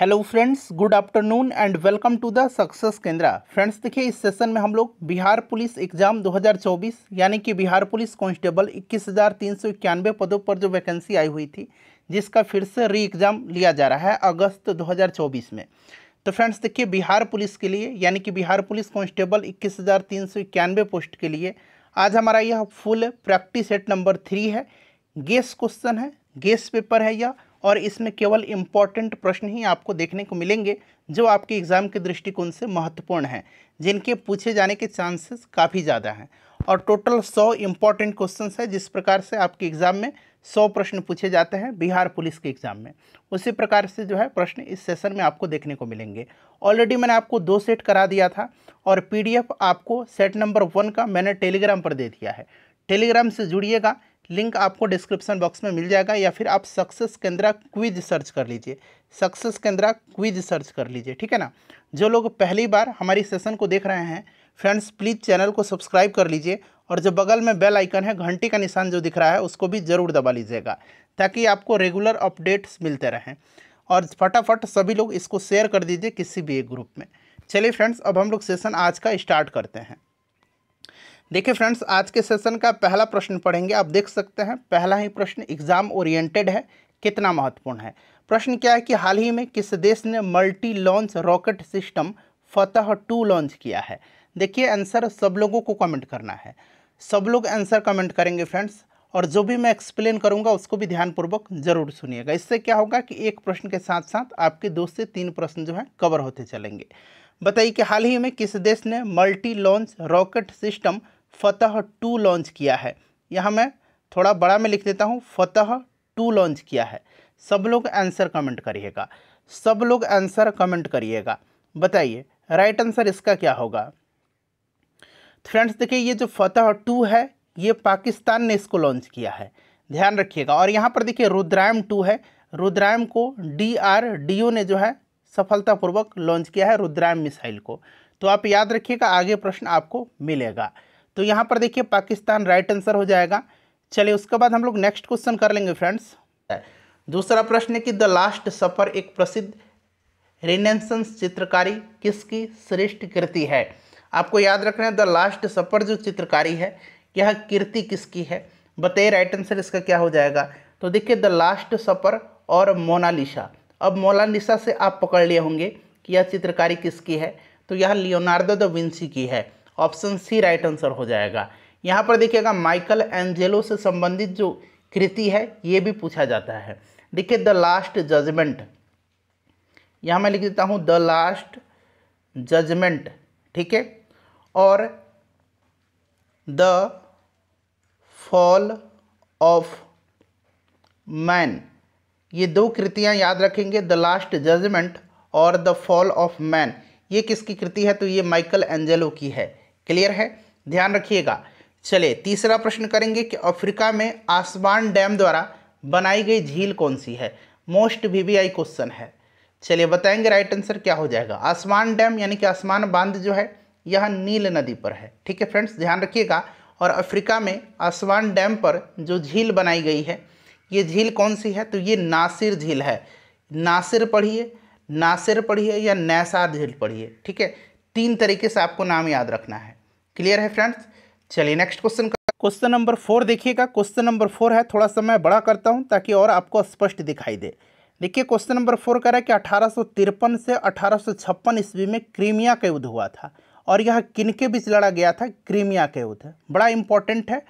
hello friends good afternoon and welcome to the success Kendra friends देखिए इस session में हम लोग बिहार पुलिस एग्जाम 2024 यानी कि बिहार पुलिस कांस्टेबल इक्कीस पदों पर जो वैकेंसी आई हुई थी जिसका फिर से री एग्ज़ाम लिया जा रहा है अगस्त 2024 में तो फ्रेंड्स देखिए बिहार पुलिस के लिए यानी कि बिहार पुलिस कॉन्स्टेबल इक्कीस पोस्ट के लिए आज हमारा यह full practice set number three है गेस्ट क्वेश्चन है गेस्ट पेपर है यह और इसमें केवल इम्पॉर्टेंट प्रश्न ही आपको देखने को मिलेंगे जो आपके एग्ज़ाम के दृष्टिकोण से महत्वपूर्ण हैं जिनके पूछे जाने के चांसेस काफ़ी ज़्यादा हैं और टोटल सौ इम्पॉर्टेंट क्वेश्चन है जिस प्रकार से आपके एग्ज़ाम में सौ प्रश्न पूछे जाते हैं बिहार पुलिस के एग्ज़ाम में उसी प्रकार से जो है प्रश्न इस सेशन में आपको देखने को मिलेंगे ऑलरेडी मैंने आपको दो सेट करा दिया था और पीडीएफ आपको सेट नंबर वन का मैंने टेलीग्राम पर दे दिया है टेलीग्राम से जुड़िएगा लिंक आपको डिस्क्रिप्शन बॉक्स में मिल जाएगा या फिर आप सक्सेस केंद्रा क्विज सर्च कर लीजिए सक्सेस केंद्रा क्विज सर्च कर लीजिए ठीक है ना जो लोग पहली बार हमारी सेशन को देख रहे हैं फ्रेंड्स प्लीज़ चैनल को सब्सक्राइब कर लीजिए और जो बगल में बेल आइकन है घंटी का निशान जो दिख रहा है उसको भी ज़रूर दबा लीजिएगा ताकि आपको रेगुलर अपडेट्स मिलते रहें और फटाफट सभी लोग इसको शेयर कर दीजिए किसी भी एक ग्रुप में चलिए फ्रेंड्स अब हम लोग सेशन आज का स्टार्ट करते हैं देखिए फ्रेंड्स आज के सेशन का पहला प्रश्न पढ़ेंगे आप देख सकते हैं पहला ही प्रश्न एग्जाम ओरिएंटेड है कितना महत्वपूर्ण है प्रश्न क्या है कि हाल ही में किस देश ने multi launch rocket system Fatah two launch किया है देखिए आंसर सब लोगों को कमेंट करना है सब लोग आंसर कमेंट करेंगे फ्रेंड्स और जो भी मैं एक्सप्लेन करूंगा उसको भी ध्यानपूर्वक जरूर सुनिएगा इससे क्या होगा कि एक प्रश्न के साथ साथ आपके दो से तीन प्रश्न जो हैं कवर होते चलेंगे बताइए कि हाल ही में किस देश ने multi launch rocket system Fatah two launch किया है यहाँ मैं थोड़ा बड़ा में लिख देता हूँ फतह टू लॉन्च किया है सब लोग आंसर कमेंट करिएगा सब लोग आंसर कमेंट करिएगा बताइए राइट आंसर इसका क्या होगा फ्रेंड्स देखिए ये जो फतह टू है ये पाकिस्तान ने इसको लॉन्च किया है ध्यान रखिएगा और यहाँ पर देखिए रुद्रायम टू है रुद्रायम को डी आर डी ओ ने जो है सफलतापूर्वक लॉन्च किया है रुद्रायम मिसाइल को तो आप याद रखिएगा आगे प्रश्न आपको मिलेगा तो यहाँ पर देखिए पाकिस्तान राइट आंसर हो जाएगा चलिए उसके बाद हम लोग नेक्स्ट क्वेश्चन कर लेंगे फ्रेंड्स दूसरा प्रश्न है कि द लास्ट सफ़र एक प्रसिद्ध रिनेसेंस चित्रकारी किसकी श्रेष्ठ कृति है आपको याद रखना है द लास्ट सफ़र जो चित्रकारी है यह कृति किसकी है बताइए राइट आंसर इसका क्या हो जाएगा तो देखिए द लास्ट सफ़र और मोनालिसा अब मोनालिसा से आप पकड़ लिए होंगे कि यह चित्रकारी किसकी है तो यह लियोनार्डो द विंसी की है ऑप्शन सी राइट आंसर हो जाएगा यहाँ पर देखिएगा माइकल एंजेलो से संबंधित जो कृति है ये भी पूछा जाता है देखिए द लास्ट जजमेंट यहाँ मैं लिख देता हूँ द लास्ट जजमेंट ठीक है और द फॉल ऑफ मैन ये दो कृतियाँ याद रखेंगे द लास्ट जजमेंट और द फॉल ऑफ मैन ये किसकी कृति है तो ये माइकल एंजेलो की है क्लियर है ध्यान रखिएगा चलिए तीसरा प्रश्न करेंगे कि अफ्रीका में आसमान डैम द्वारा बनाई गई झील कौन सी है मोस्ट वीवीआई क्वेश्चन है चलिए बताएंगे राइट आंसर क्या हो जाएगा आसमान डैम यानी कि आसमान बांध जो है यह नील नदी पर है ठीक है फ्रेंड्स ध्यान रखिएगा और अफ्रीका में आसमान डैम पर जो झील बनाई गई है ये झील कौन सी है तो ये नासिर झील है नासिर पढ़िए नासिर पढ़िए या नैसार झील पढ़िए ठीक है तीन तरीके से आपको नाम याद रखना है क्लियर है फ्रेंड्स चलिए next question question number four देखिएगा क्वेश्चन नंबर फोर है थोड़ा सा मैं बड़ा करता हूँ ताकि और आपको स्पष्ट दिखाई दे देखिए क्वेश्चन नंबर फोर कह रहा है कि अठारह से अठारह ईस्वी में क्रीमिया का युद्ध हुआ था और यह किन के बीच लड़ा गया था क्रीमिया का युद्ध बड़ा इंपॉर्टेंट है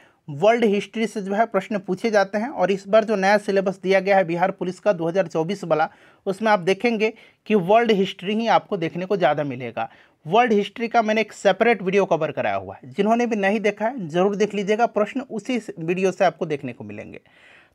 वर्ल्ड हिस्ट्री से जो है प्रश्न पूछे जाते हैं और इस बार जो नया सिलेबस दिया गया है बिहार पुलिस का 2024 वाला उसमें आप देखेंगे कि वर्ल्ड हिस्ट्री ही आपको देखने को ज़्यादा मिलेगा वर्ल्ड हिस्ट्री का मैंने एक सेपरेट वीडियो कवर कराया हुआ है जिन्होंने भी नहीं देखा है ज़रूर देख लीजिएगा प्रश्न उसी वीडियो से आपको देखने को मिलेंगे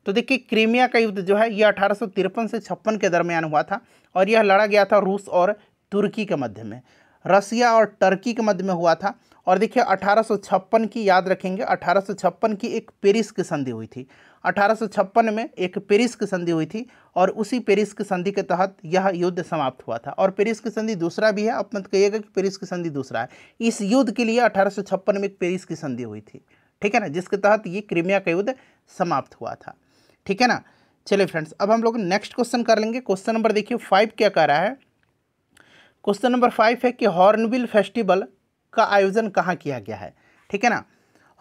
तो देखिए क्रीमिया का युद्ध जो है यह अठारह से छप्पन के दरमियान हुआ था और यह लड़ा गया था रूस और तुर्की के मध्य में रसिया और टर्की के मध्य में हुआ था और देखिए 1856 की याद रखेंगे 1856 की एक पेरिस की संधि हुई थी अठारह में एक पेरिस की संधि हुई थी और उसी पेरिस की संधि के तहत यह युद्ध समाप्त हुआ था और पेरिस की संधि दूसरा भी है आप मत कहिएगा कि पेरिस की संधि दूसरा है इस युद्ध के लिए अठारह में एक पेरिस की संधि हुई थी ठीक है ना जिसके तहत ये क्रिमिया का युद्ध समाप्त हुआ था ठीक है ना चलिए फ्रेंड्स अब हम लोग नेक्स्ट क्वेश्चन कर लेंगे क्वेश्चन नंबर देखिए फाइव क्या कह रहा है क्वेश्चन नंबर फाइव है कि हॉर्नबिल फेस्टिवल का आयोजन कहाँ किया गया है ठीक है ना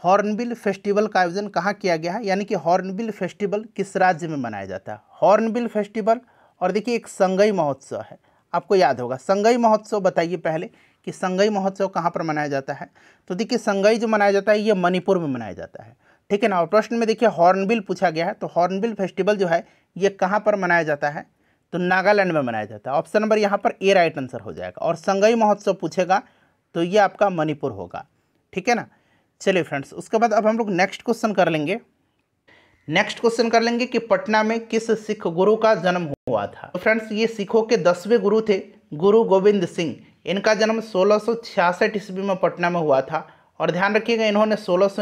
हॉर्नबिल फेस्टिवल का आयोजन कहाँ किया गया है यानी कि हॉर्नबिल फेस्टिवल किस राज्य में मनाया जाता है हॉर्नबिल फेस्टिवल और देखिए एक संगई महोत्सव है आपको याद होगा संगई महोत्सव बताइए पहले कि संगई महोत्सव कहाँ पर मनाया जाता है तो देखिए संगई जो मनाया जाता है ये मणिपुर में मनाया जाता है ठीक है ना और प्रश्न में देखिए हॉर्नबिल पूछा गया है तो हॉर्नबिल फेस्टिवल जो है ये कहाँ पर मनाया जाता है तो नागालैंड में मनाया जाता है ऑप्शन नंबर यहाँ पर ए राइट आंसर हो जाएगा और संगई महोत्सव पूछेगा तो ये आपका मणिपुर होगा ठीक है ना चलिए फ्रेंड्स उसके बाद अब हम लोग नेक्स्ट क्वेश्चन कर लेंगे नेक्स्ट क्वेश्चन कर लेंगे कि पटना में किस सिख गुरु का जन्म हुआ था तो फ्रेंड्स ये सिखों के दसवें गुरु थे गुरु गोविंद सिंह इनका जन्म सोलह ईस्वी में पटना में हुआ था और ध्यान रखिएगा इन्होंने सोलह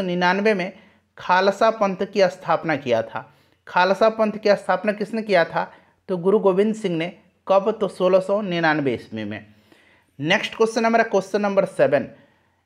में खालसा पंथ की स्थापना किया था खालसा पंथ की स्थापना किसने किया था तो गुरु गोविंद सिंह ने कब तो सोलह ईस्वी में नेक्स्ट क्वेश्चन हमारा क्वेश्चन नंबर सेवन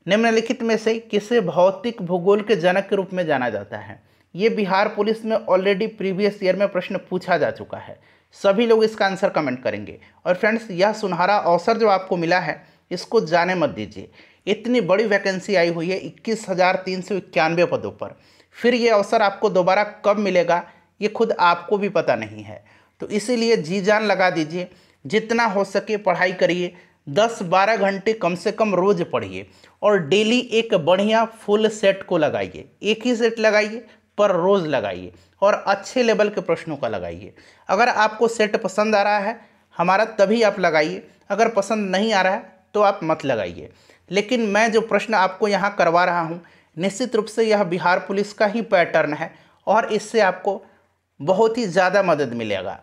निम्नलिखित में से किसे भौतिक भूगोल के जनक के रूप में जाना जाता है ये बिहार पुलिस में ऑलरेडी प्रीवियस ईयर में प्रश्न पूछा जा चुका है सभी लोग इसका आंसर कमेंट करेंगे और फ्रेंड्स यह सुनहरा अवसर जो आपको मिला है इसको जाने मत दीजिए इतनी बड़ी वैकेंसी आई हुई है इक्कीस हज़ार तीन सौ इक्यानवे पदों पर फिर ये अवसर आपको दोबारा कब मिलेगा ये खुद आपको भी पता नहीं है तो इसीलिए जी जान लगा दीजिए जितना हो सके पढ़ाई करिए दस बारह घंटे कम से कम रोज पढ़िए और डेली एक बढ़िया फुल सेट को लगाइए एक ही सेट लगाइए पर रोज़ लगाइए और अच्छे लेवल के प्रश्नों का लगाइए अगर आपको सेट पसंद आ रहा है हमारा तभी आप लगाइए अगर पसंद नहीं आ रहा है तो आप मत लगाइए लेकिन मैं जो प्रश्न आपको यहाँ करवा रहा हूँ निश्चित रूप से यह बिहार पुलिस का ही पैटर्न है और इससे आपको बहुत ही ज़्यादा मदद मिलेगा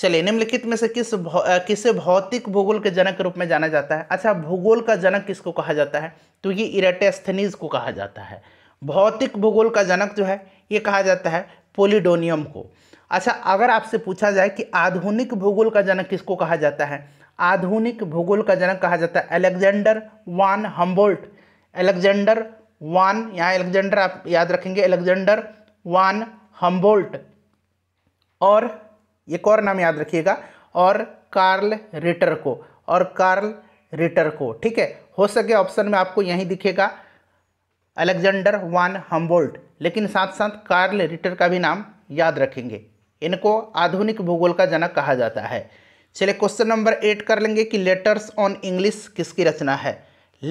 चलिए निम्नलिखित में से किस भौ, किसे भौतिक भूगोल के जनक के रूप में जाना जाता है अच्छा भूगोल का जनक किसको कहा जाता है तो ये इरेटेस्थनीज को कहा जाता है भौतिक भूगोल का जनक जो है ये कहा जाता है पोलिडोनियम को अच्छा अगर आपसे पूछा जाए कि आधुनिक भूगोल का जनक किसको कहा जाता है आधुनिक भूगोल का जनक कहा जाता है अलेक्जेंडर वान हम्बोल्ट अलेक्जेंडर वान यहाँ अलेक्जेंडर आप याद रखेंगे अलेक्जेंडर वान हम्बोल्ट और एक और नाम याद रखिएगा और कार्ल रिटर को और कार्ल रिटर को ठीक है हो सके ऑप्शन में आपको यहीं दिखेगा अलेक्जेंडर वान हम्बोल्ट लेकिन साथ साथ कार्ल रिटर का भी नाम याद रखेंगे इनको आधुनिक भूगोल का जनक कहा जाता है चलिए क्वेश्चन नंबर एट कर लेंगे कि लेटर्स ऑन इंग्लिश किसकी रचना है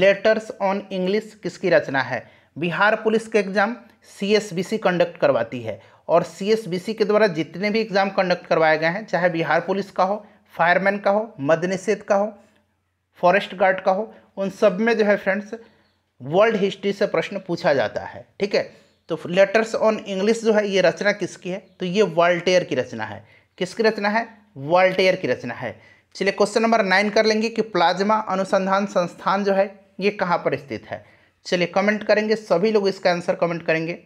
लेटर्स ऑन इंग्लिश किसकी रचना है बिहार पुलिस के एग्जाम सी कंडक्ट करवाती है और सी के द्वारा जितने भी एग्ज़ाम कंडक्ट करवाए गए हैं चाहे बिहार पुलिस का हो फायरमैन का हो मद निषेध का हो फॉरेस्ट गार्ड का हो उन सब में जो है फ्रेंड्स वर्ल्ड हिस्ट्री से प्रश्न पूछा जाता है ठीक है तो लेटर्स ऑन इंग्लिश जो है ये रचना किसकी है तो ये वाल्टेयर की रचना है किसकी रचना है वाल्टेयर की रचना है चलिए क्वेश्चन नंबर नाइन कर लेंगे कि प्लाज्मा अनुसंधान संस्थान जो है ये कहाँ पर स्थित है चलिए कमेंट करेंगे सभी लोग इसका आंसर कमेंट करेंगे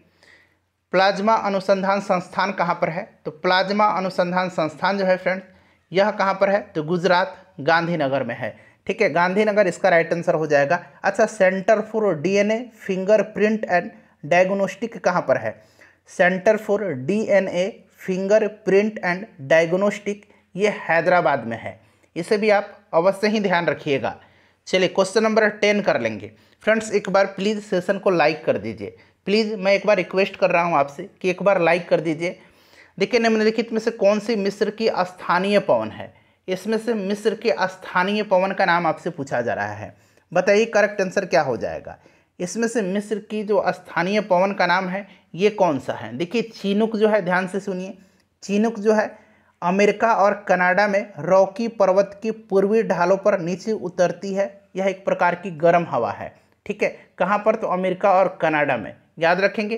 प्लाज्मा अनुसंधान संस्थान कहाँ पर है तो प्लाज्मा अनुसंधान संस्थान जो है फ्रेंड यह कहाँ पर है तो गुजरात गांधीनगर में है ठीक है गांधीनगर इसका राइट आंसर हो जाएगा अच्छा centre for DNA fingerprint and diagnostic कहाँ पर है centre for DNA fingerprint and diagnostic ये हैदराबाद में है इसे भी आप अवश्य ही ध्यान रखिएगा चलिए क्वेश्चन नंबर टेन कर लेंगे फ्रेंड्स एक बार प्लीज़ सेशन को लाइक कर दीजिए प्लीज़ मैं एक बार रिक्वेस्ट कर रहा हूँ आपसे कि एक बार लाइक कर दीजिए देखिए निम्नलिखित में से कौन सी मिस्र की स्थानीय पवन है इसमें से मिस्र के स्थानीय पवन का नाम आपसे पूछा जा रहा है बताइए करेक्ट आंसर क्या हो जाएगा इसमें से मिस्र की जो स्थानीय पवन का नाम है ये कौन सा है देखिए चीनुक जो है ध्यान से सुनिए चीनुक जो है अमेरिका और कनाडा में रॉकी पर्वत की पूर्वी ढालों पर नीचे उतरती है यह एक प्रकार की गर्म हवा है ठीक है कहाँ पर तो अमेरिका और कनाडा में याद रखेंगे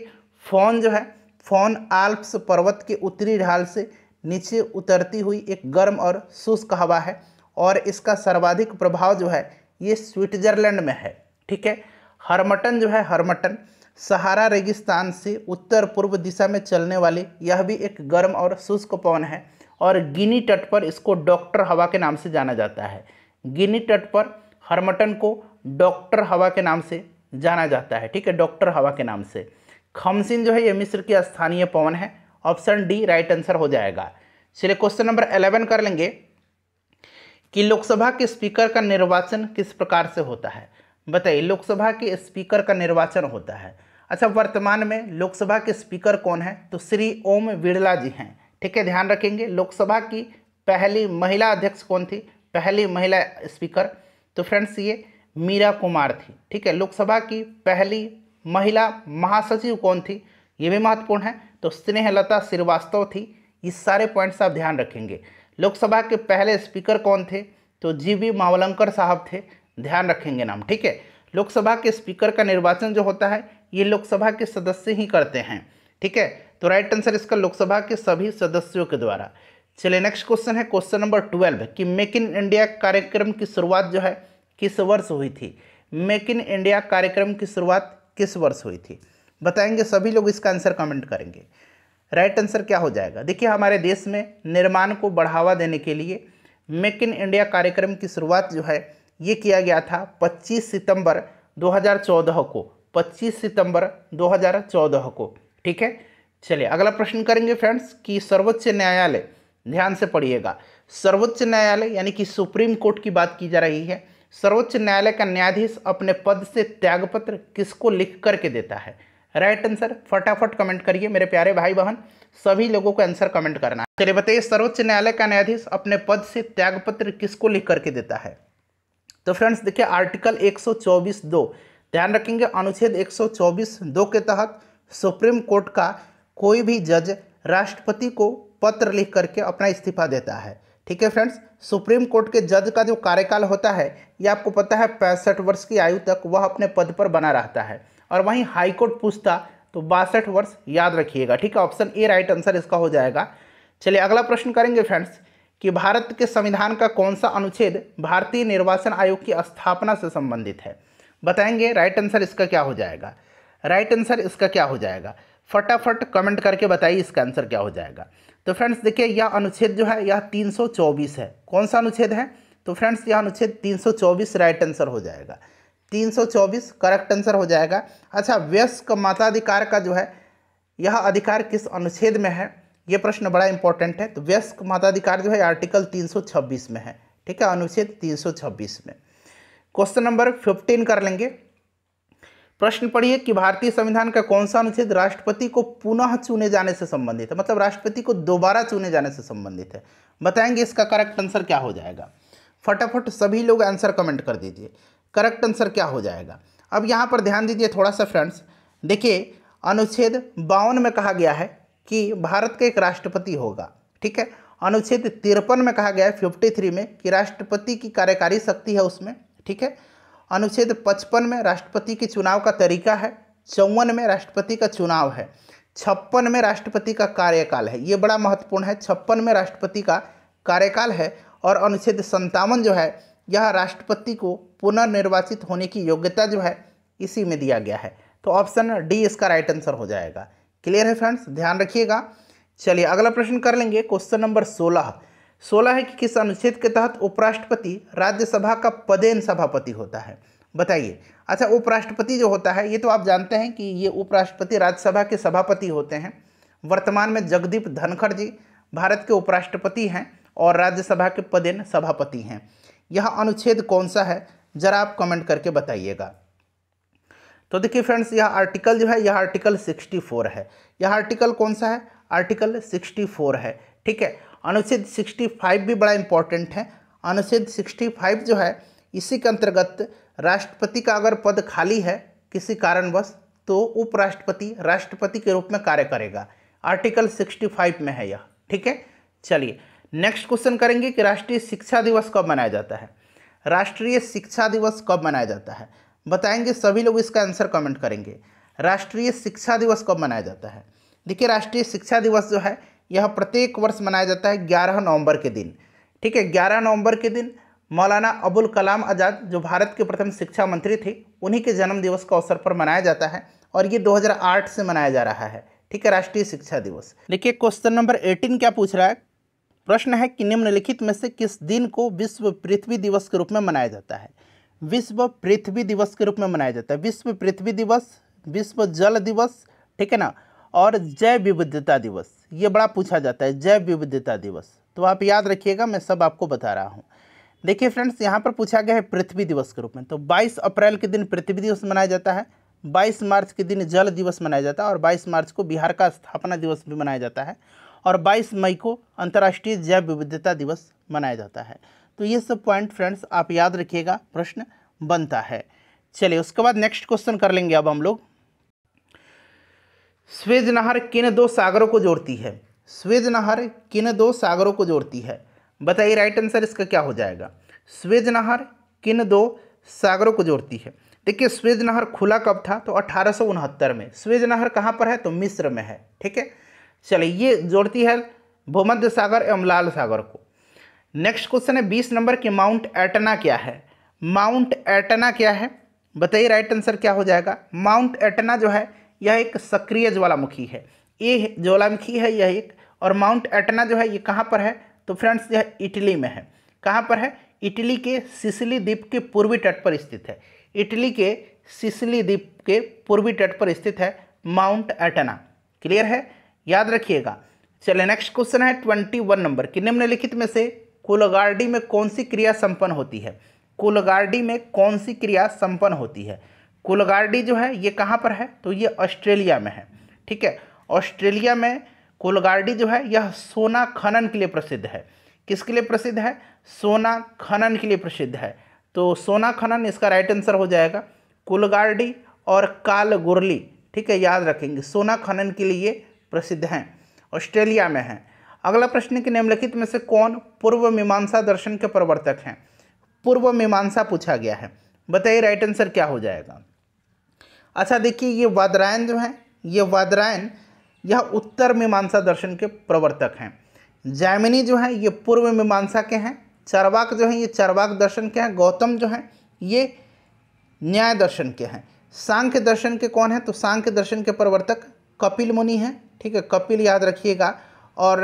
फोन जो है फोन आल्प्स पर्वत के उत्तरी ढाल से नीचे उतरती हुई एक गर्म और शुष्क हवा है और इसका सर्वाधिक प्रभाव जो है ये स्विट्जरलैंड में है ठीक है हरमटन जो है हरमटन सहारा रेगिस्तान से उत्तर पूर्व दिशा में चलने वाले यह भी एक गर्म और शुष्क पवन है और गिनी तट पर इसको डॉक्टर हवा के नाम से जाना जाता है गिनी तट पर हरमटन को डॉक्टर हवा के नाम से जाना जाता है ठीक है डॉक्टर हवा के नाम से खमसिन जो है ये मिस्र की स्थानीय पवन है ऑप्शन डी राइट आंसर हो जाएगा चलिए क्वेश्चन नंबर एलेवन कर लेंगे कि लोकसभा के स्पीकर का निर्वाचन किस प्रकार से होता है बताइए लोकसभा के स्पीकर का निर्वाचन होता है अच्छा वर्तमान में लोकसभा के स्पीकर कौन है तो श्री ओम बिड़ला जी हैं ठीक है ध्यान रखेंगे लोकसभा की पहली महिला अध्यक्ष कौन थी पहली महिला स्पीकर तो फ्रेंड्स ये मीरा कुमार थी ठीक है लोकसभा की पहली महिला महासचिव कौन थी ये भी महत्वपूर्ण है तो स्नेहलता श्रीवास्तव थी ये सारे पॉइंट्स आप ध्यान रखेंगे लोकसभा के पहले स्पीकर कौन थे तो जी वी मावलंकर साहब थे ध्यान रखेंगे नाम ठीक है लोकसभा के स्पीकर का निर्वाचन जो होता है ये लोकसभा के सदस्य ही करते हैं ठीक है तो राइट आंसर इसका लोकसभा के सभी सदस्यों के द्वारा चलिए नेक्स्ट क्वेश्चन है क्वेश्चन नंबर ट्वेल्व कि मेक इन इंडिया कार्यक्रम की शुरुआत जो है किस वर्ष हुई थी मेक इन इंडिया कार्यक्रम की शुरुआत किस वर्ष हुई थी बताएंगे सभी लोग इसका आंसर कमेंट करेंगे राइट आंसर क्या हो जाएगा देखिए हमारे देश में निर्माण को बढ़ावा देने के लिए मेक इन इंडिया कार्यक्रम की शुरुआत जो है ये किया गया था 25 सितंबर 2014 को 25 सितंबर 2014 को ठीक है चलिए अगला प्रश्न करेंगे फ्रेंड्स कि सर्वोच्च न्यायालय ध्यान से पढ़िएगा सर्वोच्च न्यायालय यानी कि सुप्रीम कोर्ट की बात की जा रही है सर्वोच्च न्यायालय का न्यायाधीश अपने पद से त्यागपत्र किसको लिख करके देता है राइट आंसर फटाफट कमेंट करिए मेरे प्यारे भाई बहन सभी लोगों को आंसर कमेंट करना है चलिए बताइए सर्वोच्च न्यायालय का न्यायाधीश अपने पद से त्यागपत्र किसको लिख करके देता है तो फ्रेंड्स देखिए आर्टिकल 124 दो ध्यान रखेंगे अनुच्छेद 124 दो के तहत सुप्रीम कोर्ट का कोई भी जज राष्ट्रपति को पत्र लिख करके अपना इस्तीफा देता है ठीक है फ्रेंड्स सुप्रीम कोर्ट के जज का जो कार्यकाल होता है ये आपको पता है पैंसठ वर्ष की आयु तक वह अपने पद पर बना रहता है और वहीं हाईकोर्ट पूछता तो बासठ वर्ष याद रखिएगा ठीक है ऑप्शन ए राइट आंसर इसका हो जाएगा चलिए अगला प्रश्न करेंगे फ्रेंड्स कि भारत के संविधान का कौन सा अनुच्छेद भारतीय निर्वाचन आयोग की स्थापना से संबंधित है बताएंगे राइट आंसर इसका क्या हो जाएगा राइट आंसर इसका क्या हो जाएगा फटाफट कमेंट करके बताइए इसका आंसर क्या हो जाएगा तो फ्रेंड्स देखिए यह अनुच्छेद जो है यह 324 है कौन सा अनुच्छेद है तो फ्रेंड्स यह अनुच्छेद 324 राइट आंसर हो जाएगा 324 करेक्ट आंसर हो जाएगा अच्छा वयस्क माताधिकार का जो है यह अधिकार किस अनुच्छेद में है यह प्रश्न बड़ा इंपॉर्टेंट है तो वयस्क माताधिकार जो है आर्टिकल 326 में है ठीक है अनुच्छेद 326 में क्वेश्चन नंबर 15 कर लेंगे प्रश्न पढ़िए कि भारतीय संविधान का कौन सा अनुच्छेद राष्ट्रपति को पुनः चुने जाने से संबंधित है मतलब राष्ट्रपति को दोबारा चुने जाने से संबंधित है बताएंगे इसका करेक्ट आंसर क्या हो जाएगा फटाफट सभी लोग आंसर कमेंट कर दीजिए करेक्ट आंसर क्या हो जाएगा अब यहाँ पर ध्यान दीजिए थोड़ा सा फ्रेंड्स देखिए अनुच्छेद बावन में कहा गया है कि भारत का एक राष्ट्रपति होगा ठीक है अनुच्छेद तिरपन में कहा गया है फिफ्टी थ्री में कि राष्ट्रपति की कार्यकारी शक्ति है उसमें ठीक है अनुच्छेद पचपन में राष्ट्रपति के चुनाव का तरीका है चौवन में राष्ट्रपति का चुनाव है छप्पन में राष्ट्रपति का कार्यकाल है ये बड़ा महत्वपूर्ण है छप्पन में राष्ट्रपति का कार्यकाल है और अनुच्छेद संतावन जो है यह राष्ट्रपति को पुनर्निर्वाचित होने की योग्यता जो है इसी में दिया गया है तो ऑप्शन डी इसका राइट आंसर हो जाएगा क्लियर है फ्रेंड्स ध्यान रखिएगा चलिए अगला प्रश्न कर लेंगे क्वेश्चन नंबर सोलह सोलह है कि किस अनुच्छेद के तहत उपराष्ट्रपति राज्यसभा का पदेन सभापति होता है बताइए अच्छा उपराष्ट्रपति जो होता है ये तो आप जानते हैं कि ये उपराष्ट्रपति राज्यसभा के सभापति होते हैं वर्तमान में जगदीप धनखड़ जी भारत के उपराष्ट्रपति हैं और राज्यसभा के पदेन सभापति हैं यह अनुच्छेद कौन सा है जरा आप कमेंट करके बताइएगा तो देखिए फ्रेंड्स यह आर्टिकल जो है यह आर्टिकल 64 है यह आर्टिकल कौन सा है आर्टिकल 64 है ठीक है अनुच्छेद 65 भी बड़ा इम्पोर्टेंट है अनुच्छेद 65 जो है इसी के अंतर्गत राष्ट्रपति का अगर पद खाली है किसी कारणवश तो उपराष्ट्रपति राष्ट्रपति के रूप में कार्य करेगा आर्टिकल 65 में है यह ठीक है चलिए नेक्स्ट क्वेश्चन करेंगे कि राष्ट्रीय शिक्षा दिवस कब मनाया जाता है राष्ट्रीय शिक्षा दिवस कब मनाया जाता है बताएंगे सभी लोग इसका आंसर कमेंट करेंगे राष्ट्रीय शिक्षा दिवस कब मनाया जाता है देखिए राष्ट्रीय शिक्षा दिवस जो है यह प्रत्येक वर्ष मनाया जाता है ग्यारह नवंबर के दिन ठीक है ग्यारह नवंबर के दिन मौलाना अबुल कलाम आज़ाद जो भारत के प्रथम शिक्षा मंत्री थे उन्हीं के जन्म दिवस अवसर पर मनाया जाता है और ये 2008 से मनाया जा रहा है ठीक है राष्ट्रीय शिक्षा दिवस देखिए क्वेश्चन नंबर 18 क्या पूछ रहा है प्रश्न है कि निम्नलिखित में से किस दिन को विश्व पृथ्वी दिवस के रूप में मनाया जाता है विश्व पृथ्वी दिवस के रूप में मनाया जाता है विश्व पृथ्वी दिवस विश्व जल दिवस ठीक है ना और जैव विविधता दिवस ये बड़ा पूछा जाता है जैव विविधता दिवस तो आप याद रखिएगा मैं सब आपको बता रहा हूँ देखिए फ्रेंड्स यहाँ पर पूछा गया है पृथ्वी दिवस के रूप में तो 22 अप्रैल के दिन पृथ्वी दिवस मनाया जाता है 22 मार्च के दिन जल दिवस मनाया जाता है और 22 मार्च को बिहार का स्थापना दिवस भी मनाया जाता है और 22 मई को अंतर्राष्ट्रीय जैव विविधता दिवस मनाया जाता है तो ये सब पॉइंट फ्रेंड्स आप याद रखिएगा प्रश्न बनता है चलिए उसके बाद नेक्स्ट क्वेश्चन कर लेंगे अब हम लोग स्वेज नहर किन दो सागरों को जोड़ती है स्वेज नहर किन दो सागरों को जोड़ती है बताइए राइट आंसर इसका क्या हो जाएगा स्वेज नहर किन दो सागरों को जोड़ती है देखिए स्वेज नहर खुला कब था तो अठारह में स्वेज नहर कहाँ पर है तो मिस्र में है ठीक है चलिए ये जोड़ती है भूमध्य सागर एवं लाल सागर को नेक्स्ट क्वेश्चन है बीस नंबर के माउंट एटना क्या है माउंट एटना क्या है बताइए राइट आंसर क्या हो जाएगा माउंट एटना जो है यह एक सक्रिय ज्वालामुखी है ये ज्वालामुखी है यह एक और माउंट एटना जो है ये कहाँ पर है तो फ्रेंड्स यह इटली में है कहाँ पर है इटली के सिसिली द्वीप के पूर्वी तट पर स्थित है इटली के सिसिली द्वीप के पूर्वी तट पर स्थित है माउंट एटना क्लियर है याद रखिएगा चलिए नेक्स्ट क्वेश्चन है ट्वेंटी वन नंबर कि निम्नलिखित में से कुलगार्डी में कौन सी क्रिया संपन्न होती है कुलगार्डी में कौन सी क्रिया संपन्न होती है कोलगार्डी जो है ये कहाँ पर है तो ये ऑस्ट्रेलिया में है ठीक है ऑस्ट्रेलिया में कोलगार्डी जो है यह सोना खनन के लिए प्रसिद्ध है किसके लिए प्रसिद्ध है सोना खनन के लिए प्रसिद्ध है तो सोना खनन इसका राइट आंसर हो जाएगा कुलगार्डी और कालगुरली ठीक है याद रखेंगे सोना खनन के लिए प्रसिद्ध हैं ऑस्ट्रेलिया में हैं अगला प्रश्न कि निम्नलिखित में से कौन पूर्व मीमांसा दर्शन के प्रवर्तक हैं पूर्व मीमांसा पूछा गया है बताइए राइट आंसर क्या हो जाएगा अच्छा देखिए ये वादरायन जो हैं ये वादरायन यह उत्तर मीमांसा दर्शन के प्रवर्तक हैं जैमिनी जो हैं ये पूर्व मीमांसा के हैं चरवाक जो हैं ये चरवाक दर्शन के हैं गौतम जो हैं ये न्याय दर्शन के हैं सांख्य दर्शन के कौन हैं तो सांख्य दर्शन के प्रवर्तक कपिल मुनि हैं ठीक है कपिल याद रखिएगा और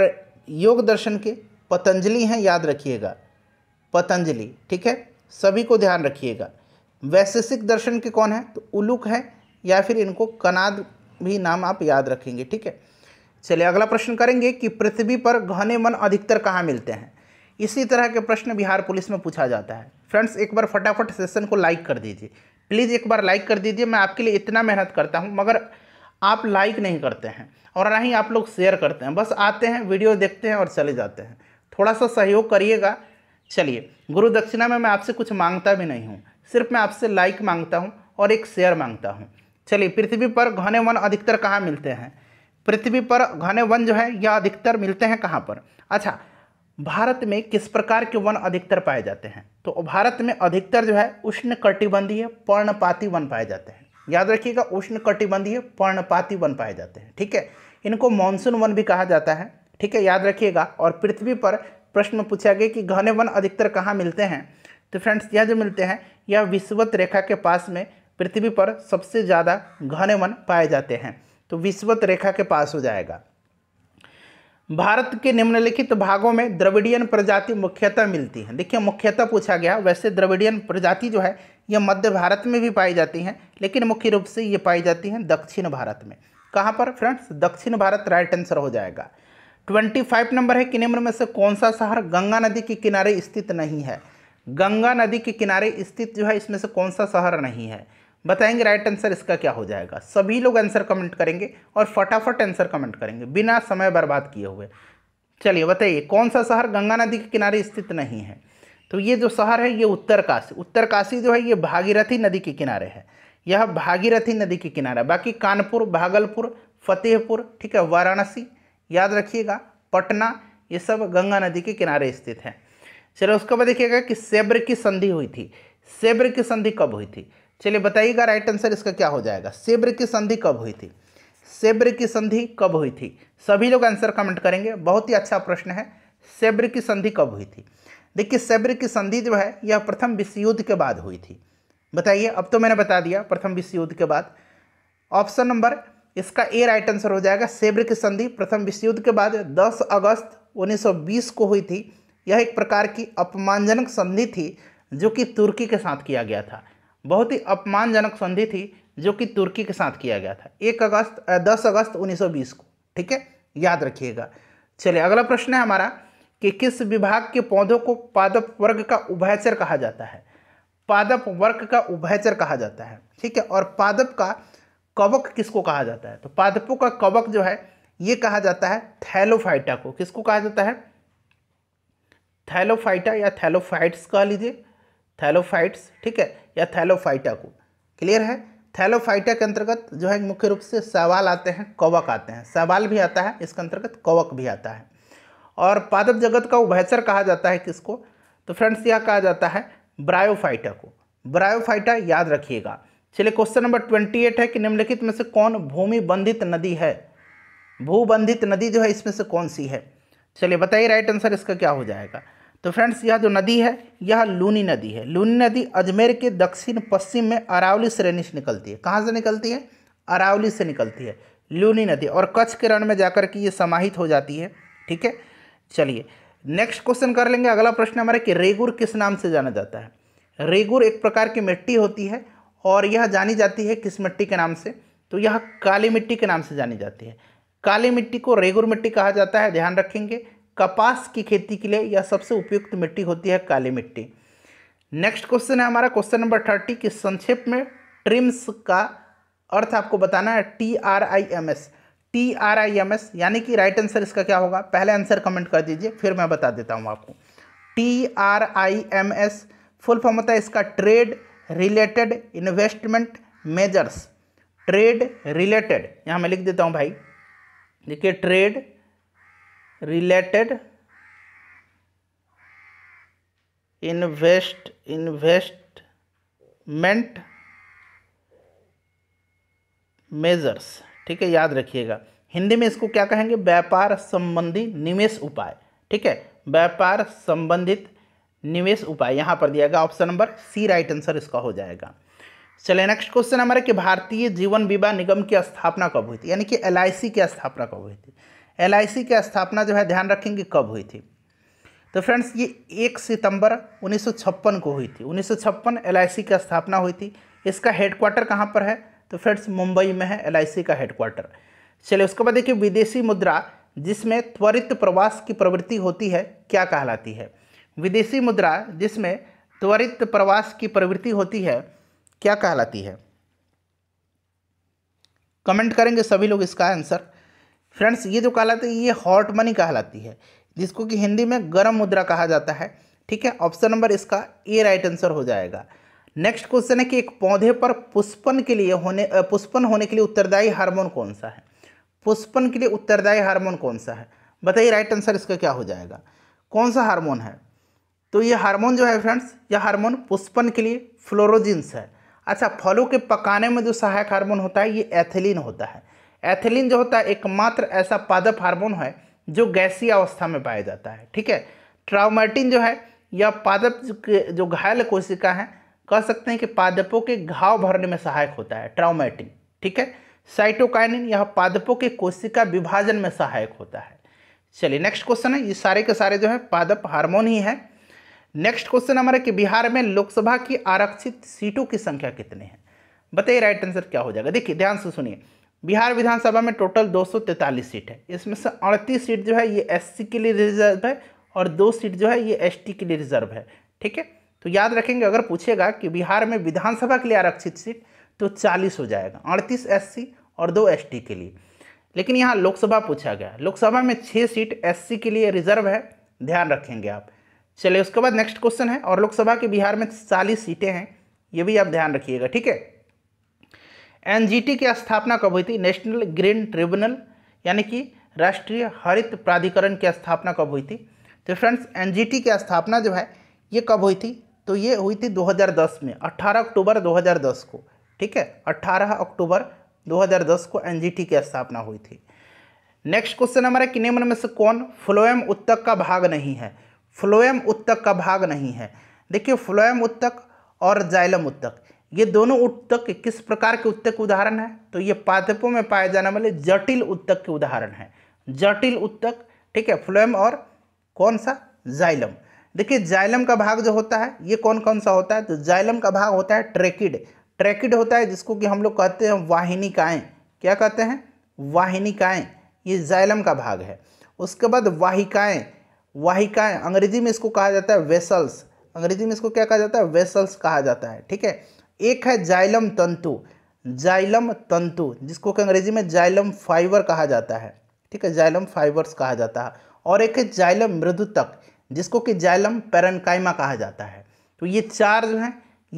योग दर्शन के पतंजलि हैं याद रखिएगा पतंजलि ठीक है सभी को ध्यान रखिएगा वैशेषिक दर्शन के कौन है तो उलुक है या फिर इनको कनाद भी नाम आप याद रखेंगे ठीक है चलिए अगला प्रश्न करेंगे कि पृथ्वी पर घने वन अधिकतर कहाँ मिलते हैं इसी तरह के प्रश्न बिहार पुलिस में पूछा जाता है फ्रेंड्स एक बार फटाफट सेशन को लाइक कर दीजिए प्लीज़ एक बार लाइक कर दीजिए मैं आपके लिए इतना मेहनत करता हूँ मगर आप लाइक नहीं करते हैं और ना ही आप लोग शेयर करते हैं बस आते हैं वीडियो देखते हैं और चले जाते हैं थोड़ा सा सहयोग करिएगा चलिए गुरु दक्षिणा में मैं आपसे कुछ मांगता भी नहीं हूँ सिर्फ मैं आपसे लाइक मांगता हूँ और एक शेयर मांगता हूँ चलिए पृथ्वी पर घने वन अधिकतर कहाँ मिलते हैं पृथ्वी पर घने वन जो है यह अधिकतर मिलते हैं कहाँ पर अच्छा भारत में किस प्रकार के वन अधिकतर पाए जाते हैं तो भारत में अधिकतर जो है उष्ण कटिबंधीय पर्णपाती वन पाए जाते हैं याद रखिएगा उष्ण कटिबंधीय पर्णपाती वन पाए जाते हैं ठीक है इनको मानसून वन भी कहा जाता है ठीक है याद रखिएगा और पृथ्वी पर प्रश्न पूछा गया कि घने वन अधिकतर कहाँ मिलते हैं तो फ्रेंड्स यह जो मिलते हैं यह विश्ववत रेखा के पास में पृथ्वी पर सबसे ज़्यादा घने वन पाए जाते हैं तो विश्वत रेखा के पास हो जाएगा भारत के निम्नलिखित भागों में द्रविडियन प्रजाति मुख्यतः मिलती है देखिए मुख्यतः पूछा गया वैसे द्रविडियन प्रजाति जो है ये मध्य भारत में भी पाई जाती हैं लेकिन मुख्य रूप से ये पाई जाती हैं दक्षिण भारत में कहाँ पर फ्रेंड्स दक्षिण भारत राइट आंसर हो जाएगा ट्वेंटी फाइव नंबर है कि निम्न में से कौन सा शहर गंगा नदी के किनारे स्थित नहीं है गंगा नदी के किनारे स्थित जो है इसमें से कौन सा शहर नहीं है बताएंगे राइट आंसर इसका क्या हो जाएगा सभी लोग आंसर कमेंट करेंगे और फटाफट आंसर कमेंट करेंगे बिना समय बर्बाद किए हुए चलिए बताइए कौन सा शहर गंगा नदी के किनारे स्थित नहीं है तो ये जो शहर है ये उत्तरकाशी उत्तरकाशी जो है ये भागीरथी नदी के किनारे है यह भागीरथी नदी के किनारे बाकी कानपुर भागलपुर फतेहपुर ठीक है वाराणसी याद रखिएगा पटना ये सब गंगा नदी के किनारे स्थित हैं चलो उसके बाद देखिएगा कि सेब्र की संधि हुई थी सेब्र की संधि कब हुई थी चलिए बताइएगा राइट आंसर इसका क्या हो जाएगा सेब्र की संधि कब हुई थी सेब्र की संधि कब हुई थी सभी लोग आंसर कमेंट करेंगे बहुत ही अच्छा प्रश्न है सेब्र की संधि कब हुई थी देखिए सेब्र की संधि जो है यह प्रथम विश्व युद्ध के बाद हुई थी बताइए अब तो मैंने बता दिया प्रथम विश्व युद्ध के बाद ऑप्शन नंबर इसका ए राइट आंसर हो जाएगा सेब्र की संधि प्रथम विश्व युद्ध के बाद 10 अगस्त 1920 को हुई थी यह एक प्रकार की अपमानजनक संधि थी जो कि तुर्की के साथ किया गया था बहुत ही अपमानजनक संधि थी जो कि तुर्की के साथ किया गया था एक अगस्त दस अगस्त 1920 को ठीक है याद रखिएगा चलिए अगला प्रश्न है हमारा कि किस विभाग के पौधों को पादप वर्ग का उभयचर कहा जाता है पादप वर्ग का उभयचर कहा जाता है ठीक है और पादप का कवक किसको कहा जाता है तो पादपों का कवक जो है ये कहा जाता है थैलोफाइटा को किसको कहा जाता है थैलोफाइटा या थैलोफाइट्स कह लीजिए थैलोफाइट्स ठीक है या थैलोफाइटा को क्लियर है थैलोफाइटा के अंतर्गत जो है मुख्य रूप से सवाल आते हैं कवक आते हैं सवाल भी आता है इसके अंतर्गत कवक भी आता है और पादप जगत का उभयचर कहा जाता है किसको तो फ्रेंड्स यह कहा जाता है ब्रायोफाइटा को ब्रायोफाइटा याद रखिएगा चलिए क्वेश्चन नंबर ट्वेंटी एट है कि निम्नलिखित में से कौन भूमि बंधित नदी है भूबंधित नदी जो है इसमें से कौन सी है चलिए बताइए राइट आंसर इसका क्या हो जाएगा तो फ्रेंड्स यह जो नदी है यह लूनी नदी है लूनी नदी अजमेर के दक्षिण पश्चिम में अरावली श्रेणी से निकलती है कहाँ से निकलती है अरावली से निकलती है लूनी नदी और कच्छ के रण में जाकर के ये समाहित हो जाती है ठीक है चलिए नेक्स्ट क्वेश्चन कर लेंगे अगला प्रश्न हमारा कि रेगुर किस नाम से जाना जाता है रेगुर एक प्रकार की मिट्टी होती है और यह जानी जाती है किस मिट्टी के नाम से तो यह काली मिट्टी के नाम से जानी जाती है काली मिट्टी को रेगुर मिट्टी कहा जाता है ध्यान रखेंगे कपास की खेती के लिए यह सबसे उपयुक्त मिट्टी होती है काली मिट्टी नेक्स्ट क्वेश्चन है हमारा क्वेश्चन नंबर थर्टी कि संक्षेप में ट्रिम्स का अर्थ आपको बताना है T R I M S T R I M S यानी कि राइट आंसर इसका क्या होगा पहले आंसर कमेंट कर दीजिए फिर मैं बता देता हूँ आपको T R I M S full form होता है इसका trade related investment measures trade related यहाँ मैं लिख देता हूँ भाई देखिए trade related invest investment measures ठीक है याद रखिएगा हिंदी में इसको क्या कहेंगे व्यापार संबंधी निवेश उपाय ठीक है व्यापार संबंधित निवेश उपाय यहां पर दिया गया option number C right answer इसका हो जाएगा चलिए नेक्स्ट क्वेश्चन हमारे कि भारतीय जीवन बीमा निगम की स्थापना कब हुई थी यानी कि एल की स्थापना कब हुई थी एल की स्थापना जो है ध्यान रखेंगे कब हुई थी तो फ्रेंड्स ये एक सितंबर 1956 को हुई थी 1956 सी की स्थापना हुई थी इसका हेडक्वार्टर कहाँ पर है तो फ्रेंड्स मुंबई में है सी का हेडक्वार्टर चलिए उसके बाद देखिए विदेशी मुद्रा जिसमें त्वरित प्रवास की प्रवृत्ति होती है क्या कहलाती है विदेशी मुद्रा जिसमें त्वरित प्रवास की प्रवृत्ति होती है क्या कहलाती है कमेंट करेंगे सभी लोग इसका आंसर फ्रेंड्स ये जो कहलाती है ये हॉट मनी कहलाती है जिसको कि हिंदी में गर्म मुद्रा कहा जाता है ठीक है ऑप्शन नंबर इसका ए राइट आंसर हो जाएगा नेक्स्ट क्वेश्चन है कि एक पौधे पर पुष्पन के लिए होने पुष्पन होने के लिए उत्तरदायी हार्मोन कौन सा है पुष्पन के लिए उत्तरदायी हार्मोन कौन सा है बताइए राइट आंसर इसका क्या हो जाएगा कौन सा हार्मोन है तो ये हार्मोन जो है फ्रेंड्स यह हार्मोन पुष्पन के लिए फ्लोरोजिन्स है अच्छा फलों के पकाने में जो सहायक हार्मोन होता है ये एथिलीन होता है एथिलीन जो होता है एकमात्र ऐसा पादप हार्मोन है जो गैसीय अवस्था में पाया जाता है ठीक है ट्रामेटिन जो है यह पादप जो घायल कोशिका है कह सकते हैं कि पादपों के घाव भरने में सहायक होता है ट्रामेटिन ठीक है साइटोकाइनिन यह पादपों के कोशिका विभाजन में सहायक होता है चलिए नेक्स्ट क्वेश्चन है ये सारे के सारे जो है पादप हार्मोन ही है नेक्स्ट क्वेश्चन हमारा कि बिहार में लोकसभा की आरक्षित सीटों की संख्या कितनी है बताइए राइट आंसर क्या हो जाएगा देखिए ध्यान से सुनिए बिहार विधानसभा में टोटल दो सीट है इसमें से अड़तीस सीट जो है ये एस के लिए रिजर्व है और दो सीट जो है ये एस के लिए रिजर्व है ठीक है तो याद रखेंगे अगर पूछेगा कि बिहार में विधानसभा के लिए आरक्षित सीट तो चालीस हो जाएगा अड़तीस एससी और दो एसटी के लिए लेकिन यहाँ लोकसभा पूछा गया लोकसभा में छः सीट एससी के लिए रिजर्व है ध्यान रखेंगे आप चलिए उसके बाद नेक्स्ट क्वेश्चन है और लोकसभा के बिहार में चालीस सीटें हैं ये भी आप ध्यान रखिएगा ठीक है एनजीटी की स्थापना कब हुई थी नेशनल ग्रीन ट्रिब्यूनल यानी कि राष्ट्रीय हरित प्राधिकरण की स्थापना कब हुई थी तो फ्रेंड्स एनजीटी की स्थापना जो है ये कब हुई थी तो ये हुई थी 2010 में 18 अक्टूबर 2010 को ठीक है 18 अक्टूबर 2010 को एनजीटी की स्थापना हुई थी नेक्स्ट क्वेश्चन हमारा कि निम्न में से कौन फ्लोएम उत्तक का भाग नहीं है फ्लोएम उत्तक का भाग नहीं है देखिए फ्लोएम उत्तक और जाइलम उत्तक ये दोनों उत्तक किस प्रकार के उत्तक के उदाहरण है तो ये पादपों में पाए जाने वाले जटिल उत्तक के उदाहरण है जटिल उत्तक ठीक है फ्लोएम और कौन सा जाइलम देखिए जाइलम का भाग जो होता है ये कौन कौन सा होता है तो जाइलम का भाग होता है ट्रेकिड ट्रेकिड होता है जिसको कि हम लोग कहते हैं वाहिनिकाएँ क्या कहते हैं वाहिनिकाएँ ये जाइलम का भाग है उसके बाद वाहिकाएँ वाहिकाएँ अंग्रेजी में इसको कहा जाता है वेसल्स अंग्रेजी में इसको क्या कहा जाता है वेसल्स कहा जाता है ठीक है एक है जाइलम तंतु जाइलम तंतु जिसको कि अंग्रेजी में जाइलम फाइबर कहा जाता है ठीक है जाइलम फाइबर्स कहा जाता है और एक है जाइलम मृदु तक जिसको कि जाइलम पेरनकाइमा कहा जाता है तो ये चार जो हैं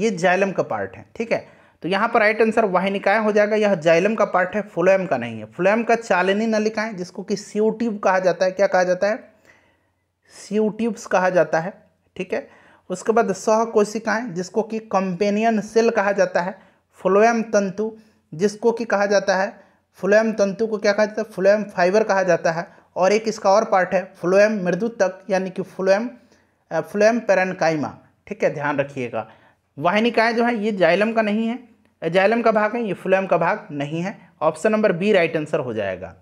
ये जाइलम का पार्ट है ठीक है तो यहाँ पर राइट आंसर वाहिनिकाय हो जाएगा यह जाइलम का पार्ट है फ्लोएम का नहीं है फ्लोएम का चालनी नलिकाएं जिसको कि सीओ ट्यूब कहा जाता है क्या कहा जाता है सीओ ट्यूब्स कहा जाता है ठीक है उसके बाद सह कोशिकाएँ जिसको कि कंपेनियन सेल कहा जाता है फ्लोएम तंतु जिसको कि कहा जाता है फ्लोएम तंतु को क्या कहा जाता है फ्लोएम फाइबर कहा जाता है और एक इसका और पार्ट है फ्लोएम मृदु तक यानी कि फ्लोएम फ्लोएम पेरनकाइमा ठीक है ध्यान रखिएगा वाहिनिकाएँ जो हैं ये जाइलम का नहीं है जाइलम का भाग है ये फ्लोएम का भाग नहीं है option number B right answer हो जाएगा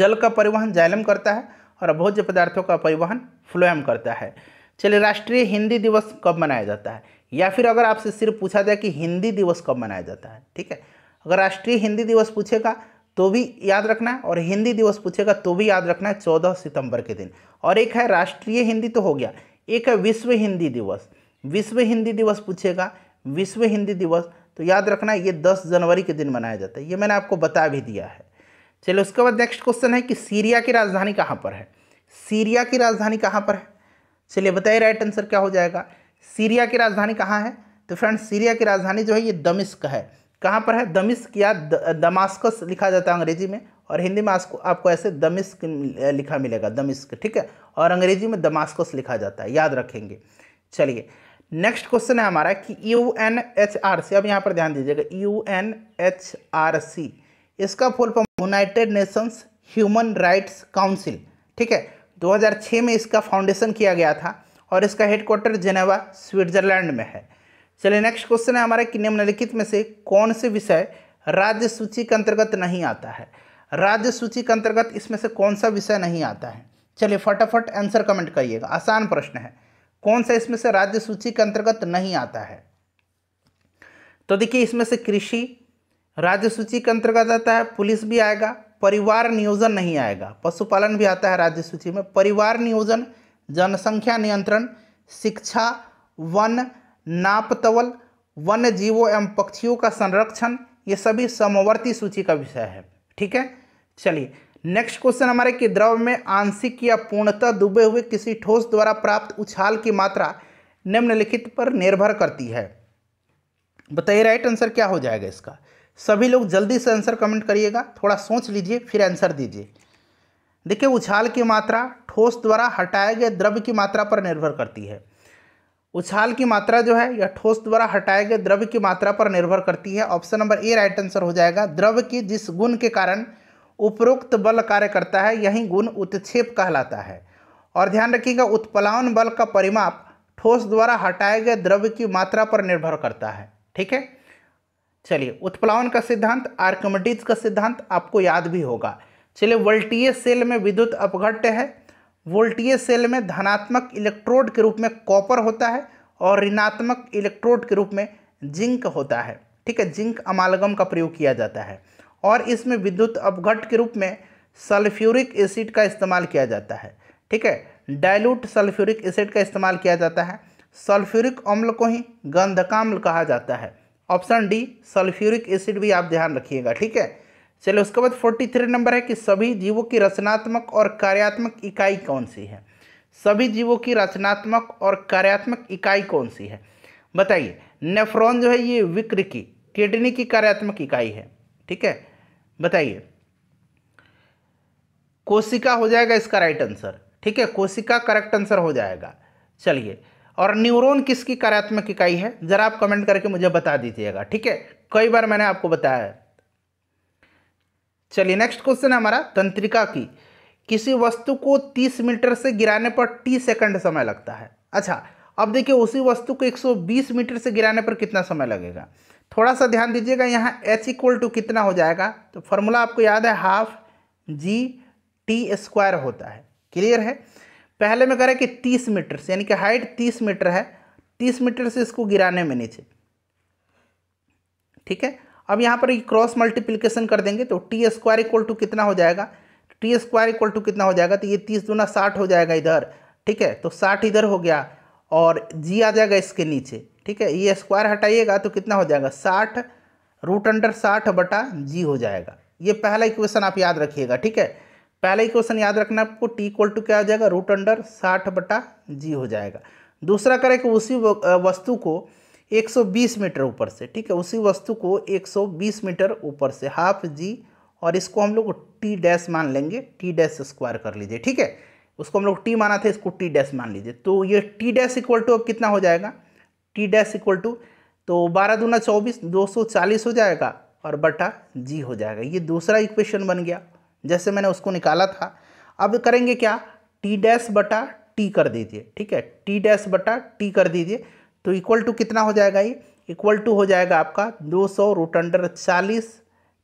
जल का परिवहन जाइलम करता है और अभोज्य पदार्थों का परिवहन फ्लोएम करता है चलिए राष्ट्रीय हिंदी दिवस कब मनाया जाता है या फिर अगर आपसे सिर्फ पूछा जाए कि हिंदी दिवस कब मनाया जाता है ठीक है अगर राष्ट्रीय हिंदी दिवस पूछेगा तो भी याद रखना है और हिंदी दिवस पूछेगा तो भी याद रखना है चौदह सितंबर के दिन और एक है राष्ट्रीय हिंदी तो हो गया एक है विश्व हिंदी दिवस विश्व हिंदी दिवस पूछेगा विश्व हिंदी दिवस तो याद रखना ये दस जनवरी के दिन मनाया जाता है ये मैंने आपको बता भी दिया है चलिए उसके बाद नेक्स्ट क्वेश्चन है कि सीरिया की राजधानी कहाँ पर है सीरिया की राजधानी कहाँ पर है चलिए बताइए राइट आंसर क्या हो जाएगा सीरिया की राजधानी कहाँ है तो फ्रेंड सीरिया की राजधानी जो है ये दमिश्क है कहाँ पर है दमिश्क या दमास्कस लिखा जाता है अंग्रेजी में और हिंदी में आपको आपको ऐसे दमिश्क लिखा मिलेगा दमिश्क ठीक है और अंग्रेजी में दमास्कस लिखा जाता है याद रखेंगे चलिए नेक्स्ट क्वेश्चन है हमारा कि U N H R C अब यहाँ पर ध्यान दीजिएगा U N H R C इसका full form United Nations Human Rights Council ठीक है 2006 में इसका फाउंडेशन किया गया था और इसका हेडक्वार्टर जेनेवा स्विट्जरलैंड में है चलिए नेक्स्ट क्वेश्चन है हमारा कि निम्नलिखित में से कौन से विषय राज्य सूची के अंतर्गत नहीं आता है राज्य सूची के अंतर्गत इसमें से कौन सा विषय नहीं आता है चलिए फटाफट आंसर कमेंट करिएगा आसान प्रश्न है कौन सा इसमें से राज्य सूची के अंतर्गत नहीं आता है तो देखिए इसमें से कृषि राज्य सूची के अंतर्गत आता है पुलिस भी आएगा परिवार नियोजन नहीं आएगा पशुपालन भी आता है राज्य सूची में परिवार नियोजन जनसंख्या नियंत्रण शिक्षा वन नापतवल वन्य जीवों एवं पक्षियों का संरक्षण ये सभी समवर्ती सूची का विषय है ठीक है चलिए नेक्स्ट क्वेश्चन हमारे कि द्रव में आंशिक या पूर्णतः डूबे हुए किसी ठोस द्वारा प्राप्त उछाल की मात्रा निम्नलिखित पर निर्भर करती है बताइए राइट आंसर क्या हो जाएगा इसका सभी लोग जल्दी से आंसर कमेंट करिएगा थोड़ा सोच लीजिए फिर आंसर दीजिए देखिए उछाल की मात्रा ठोस द्वारा हटाए गए द्रव्य की मात्रा पर निर्भर करती है उछाल की मात्रा जो है यह ठोस द्वारा हटाए गए द्रव्य की मात्रा पर निर्भर करती है option number A right answer हो जाएगा द्रव्य की जिस गुण के कारण उपरोक्त बल कार्य करता है यही गुण उत्क्षेप कहलाता है और ध्यान रखिएगा उत्पलावन बल का परिमाप ठोस द्वारा हटाए गए द्रव्य की मात्रा पर निर्भर करता है ठीक है चलिए उत्प्लावन का सिद्धांत आर्कमेटिज का सिद्धांत आपको याद भी होगा चलिए वोल्टीय सेल में विद्युत अपघट्य है वोल्टीय सेल में धनात्मक इलेक्ट्रोड के रूप में कॉपर होता है और ऋणात्मक इलेक्ट्रोड के रूप में जिंक होता है ठीक है जिंक अमालगम का प्रयोग किया जाता है और इसमें विद्युत अपघट के रूप में सल्फ्यूरिक एसिड का इस्तेमाल किया जाता है ठीक है डायलूट सल्फ्यूरिक एसिड का इस्तेमाल किया जाता है सल्फ्यूरिक अम्ल को ही गंधकाम्ल कहा जाता है ऑप्शन डी सल्फ्यूरिक एसिड भी आप ध्यान रखिएगा ठीक है चलिए उसके बाद फोर्टी थ्री नंबर है कि सभी जीवों की रचनात्मक और कार्यात्मक इकाई कौन सी है सभी जीवों की रचनात्मक और कार्यात्मक इकाई कौन सी है बताइए नेफ्रॉन जो है ये विक्र की किडनी की कार्यात्मक इकाई है ठीक है बताइए कोशिका हो जाएगा इसका राइट आंसर ठीक है कोशिका करेक्ट आंसर हो जाएगा चलिए और न्यूरॉन किसकी कार्यात्मक इकाई है ज़रा आप कमेंट करके मुझे बता दीजिएगा ठीक है कई बार मैंने आपको बताया है चलिए नेक्स्ट क्वेश्चन है हमारा तंत्रिका की किसी वस्तु को 30 मीटर से गिराने पर टी सेकंड समय लगता है अच्छा अब देखिए उसी वस्तु को 120 मीटर से गिराने पर कितना समय लगेगा थोड़ा सा ध्यान दीजिएगा यहाँ एच इक्वल टू कितना हो जाएगा तो फॉर्मूला आपको याद है हाफ जी टी स्क्वायर होता है क्लियर है पहले में कह रहा है कि तीस मीटर से यानी कि हाइट तीस मीटर है तीस मीटर से इसको गिराने में नीचे ठीक है अब यहाँ पर क्रॉस मल्टीप्लीकेशन कर देंगे तो टी स्क्वायर इक्वल टू कितना हो जाएगा टी स्क्वायर इक्वल टू कितना हो जाएगा तो ये तीस दूना साठ हो जाएगा इधर ठीक है तो साठ इधर हो गया और जी आ जाएगा इसके नीचे ठीक है ये स्क्वायर हटाइएगा तो कितना हो जाएगा साठ रूट अंडर साठ बटा जी हो जाएगा ये पहला इक्वेशन आप याद रखिएगा ठीक है पहला ही क्वेश्चन याद रखना आपको टी इक्वल टू क्या हो जाएगा रूट अंडर साठ बटा जी हो जाएगा दूसरा करें कि उसी वस्तु को 120 मीटर ऊपर से ठीक है उसी वस्तु को 120 मीटर ऊपर से हाफ जी और इसको हम लोग टी डैश मान लेंगे टी डैश स्क्वायर कर लीजिए ठीक है उसको हम लोग टी माना था इसको टी डैश मान लीजिए तो ये टी डैश इक्वल टू अब कितना हो जाएगा टी डैश इक्वल टू तो बारह दूना चौबीस दो सौ चालीस हो जाएगा और बटा जी हो जाएगा ये दूसरा इक्वेशन बन गया जैसे मैंने उसको निकाला था अब करेंगे क्या टी डैश बटा टी कर दीजिए ठीक है टी डैश बटा टी कर दीजिए तो इक्वल टू कितना हो जाएगा ये इक्वल टू हो जाएगा आपका दो सौ रूट अंडर चालीस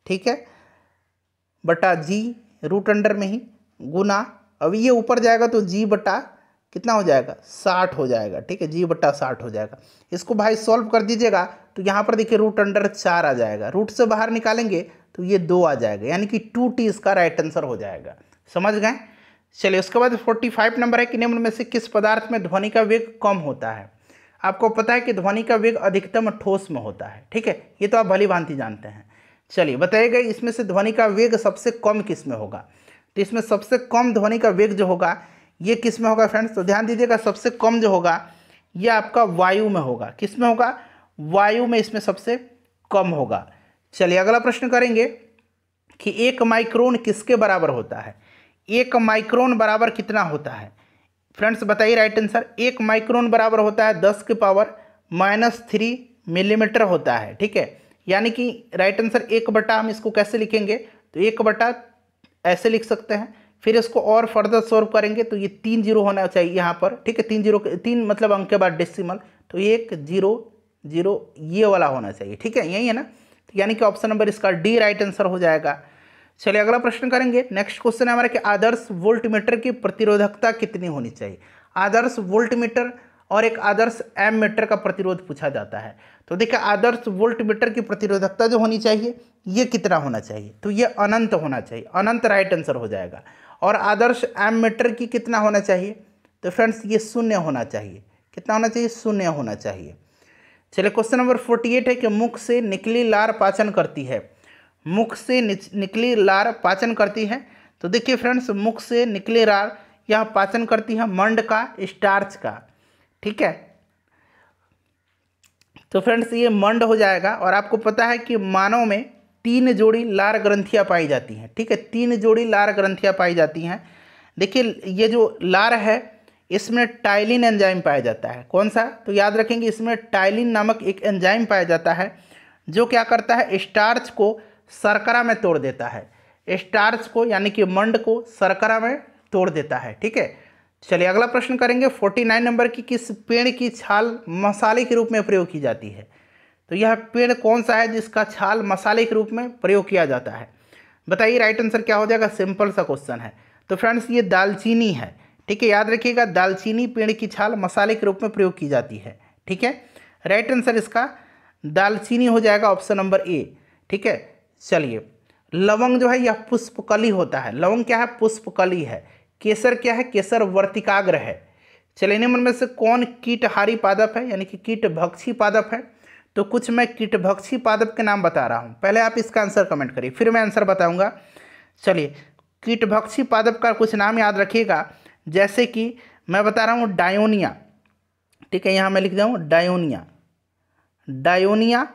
ठीक है बटा जी रूट अंडर में ही गुना अब ये ऊपर जाएगा तो जी बटा कितना हो जाएगा साठ हो जाएगा ठीक है जी बटा साठ हो जाएगा इसको भाई सॉल्व कर दीजिएगा तो यहाँ पर देखिए रूट अंडर चार आ जाएगा रूट से बाहर निकालेंगे तो ये दो आ जाएगा यानी कि टू टी इसका राइट आंसर हो जाएगा समझ गए चलिए उसके बाद 45 नंबर है कि निम्न में से किस पदार्थ में ध्वनि का वेग कम होता है आपको पता है कि ध्वनि का वेग अधिकतम ठोस में होता है ठीक है ये तो आप भली भांति जानते हैं चलिए बताइएगा इसमें से ध्वनि का वेग सबसे कम किस में होगा तो इसमें सबसे कम ध्वनि का वेग जो होगा ये किस में होगा फ्रेंड्स तो ध्यान दीजिएगा सबसे कम जो होगा ये आपका वायु में होगा किस में होगा वायु में इसमें सबसे कम होगा चलिए अगला प्रश्न करेंगे कि एक माइक्रोन किसके बराबर होता है एक माइक्रोन बराबर कितना होता है फ्रेंड्स बताइए राइट आंसर एक माइक्रोन बराबर होता है दस के पावर माइनस थ्री मिलीमीटर होता है ठीक है यानी कि राइट आंसर एक बटा हम इसको कैसे लिखेंगे तो एक बटा ऐसे लिख सकते हैं फिर इसको और फर्दर सॉल्व करेंगे तो ये तीन जीरो होना चाहिए यहाँ पर ठीक है तीन जीरो तीन मतलब अंक के बाद डेसिमल तो एक जीरो जीरो ये वाला होना चाहिए ठीक है यही है ना यानी कि ऑप्शन नंबर इसका डी राइट आंसर हो जाएगा चलिए अगला प्रश्न करेंगे नेक्स्ट क्वेश्चन है हमारा कि आदर्श वोल्ट मीटर की प्रतिरोधकता कितनी होनी चाहिए आदर्श वोल्ट मीटर और एक आदर्श एम मीटर का प्रतिरोध पूछा जाता है तो देखिए आदर्श वोल्ट मीटर की प्रतिरोधकता जो होनी चाहिए ये कितना होना चाहिए तो ये अनंत होना चाहिए अनंत राइट आंसर हो जाएगा और आदर्श एम मीटर की कितना होना चाहिए तो फ्रेंड्स ये शून्य होना चाहिए कितना होना चाहिए शून्य होना चाहिए चलिए क्वेश्चन नंबर फोर्टी एट है कि मुख से निकली लार पाचन करती है मुख से निकली लार पाचन करती है तो देखिए फ्रेंड्स मुख से निकली लार यह पाचन करती है मंड का स्टार्च का ठीक है तो फ्रेंड्स ये मंड हो जाएगा और आपको पता है कि मानव में तीन जोड़ी लार ग्रंथियाँ पाई जाती हैं ठीक है तीन जोड़ी लार ग्रंथियाँ पाई जाती हैं देखिए ये जो लार है इसमें टाइलिन एंजाइम पाया जाता है कौन सा तो याद रखेंगे इसमें टाइलिन नामक एक एंजाइम पाया जाता है जो क्या करता है स्टार्च को सरकरा में तोड़ देता है स्टार्च को यानी कि मंड को सरकरा में तोड़ देता है ठीक है चलिए अगला प्रश्न करेंगे फोर्टी नाइन नंबर की किस पेड़ की छाल मसाले के रूप में प्रयोग की जाती है तो यह पेड़ कौन सा है जिसका छाल मसाले के रूप में प्रयोग किया जाता है बताइए राइट आंसर क्या हो जाएगा सिंपल सा क्वेश्चन है तो फ्रेंड्स ये दालचीनी है ठीक है याद रखिएगा दालचीनी पेड़ की छाल मसाले के रूप में प्रयोग की जाती है ठीक है राइट आंसर इसका दालचीनी हो जाएगा ऑप्शन नंबर ए ठीक है चलिए लवंग जो है यह पुष्पकली होता है लवंग क्या है पुष्पकली है केसर क्या है केसर वर्तिकाग्र है चलेने मन में से कौन कीटहारी पादप है यानी कि कीट भक्षी पादप है तो कुछ मैं कीट भक्षी पादप के नाम बता रहा हूँ पहले आप इसका आंसर कमेंट करिए फिर मैं आंसर बताऊँगा चलिए कीट भक्षी पादप का कुछ नाम याद रखिएगा जैसे कि मैं बता रहा हूँ डायोनिया ठीक है यहाँ मैं लिख जाऊँ डायोनिया डायोनिया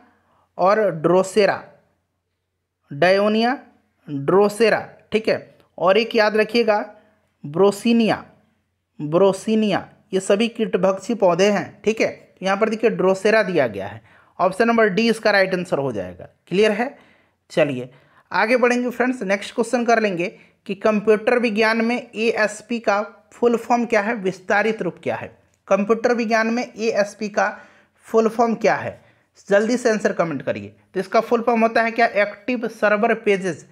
और ड्रोसेरा डायोनिया ड्रोसेरा ठीक है और एक याद रखिएगा ब्रोसिनिया ब्रोसिनिया ये सभी कीटभक्षी पौधे हैं ठीक है तो यहाँ पर देखिए ड्रोसेरा दिया गया है ऑप्शन नंबर डी इसका राइट आंसर हो जाएगा क्लियर है चलिए आगे बढ़ेंगे फ्रेंड्स नेक्स्ट क्वेश्चन कर लेंगे कि कंप्यूटर विज्ञान में एएसपी का फुल फॉर्म क्या है विस्तारित रूप क्या है कंप्यूटर विज्ञान में ए का फुल फॉर्म क्या है जल्दी से आंसर कमेंट करिए तो इसका फुल फॉर्म होता है क्या active server pages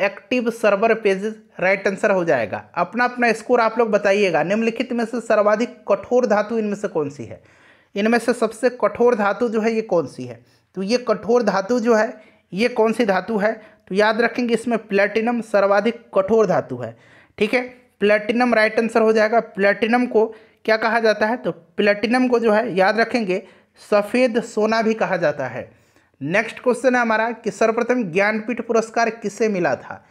active server pages right answer हो जाएगा अपना अपना स्कोर आप लोग बताइएगा निम्नलिखित में से सर्वाधिक कठोर धातु इनमें से कौन सी है इनमें से सबसे कठोर धातु जो है ये कौन सी है तो ये कठोर धातु जो है ये कौन सी धातु है तो याद रखेंगे इसमें प्लेटिनम सर्वाधिक कठोर धातु है ठीक है प्लेटिनम राइट आंसर हो जाएगा प्लेटिनम को क्या कहा जाता है तो प्लेटिनम को जो है याद रखेंगे सफ़ेद सोना भी कहा जाता है नेक्स्ट क्वेश्चन है हमारा कि सर्वप्रथम ज्ञानपीठ पुरस्कार किसे मिला था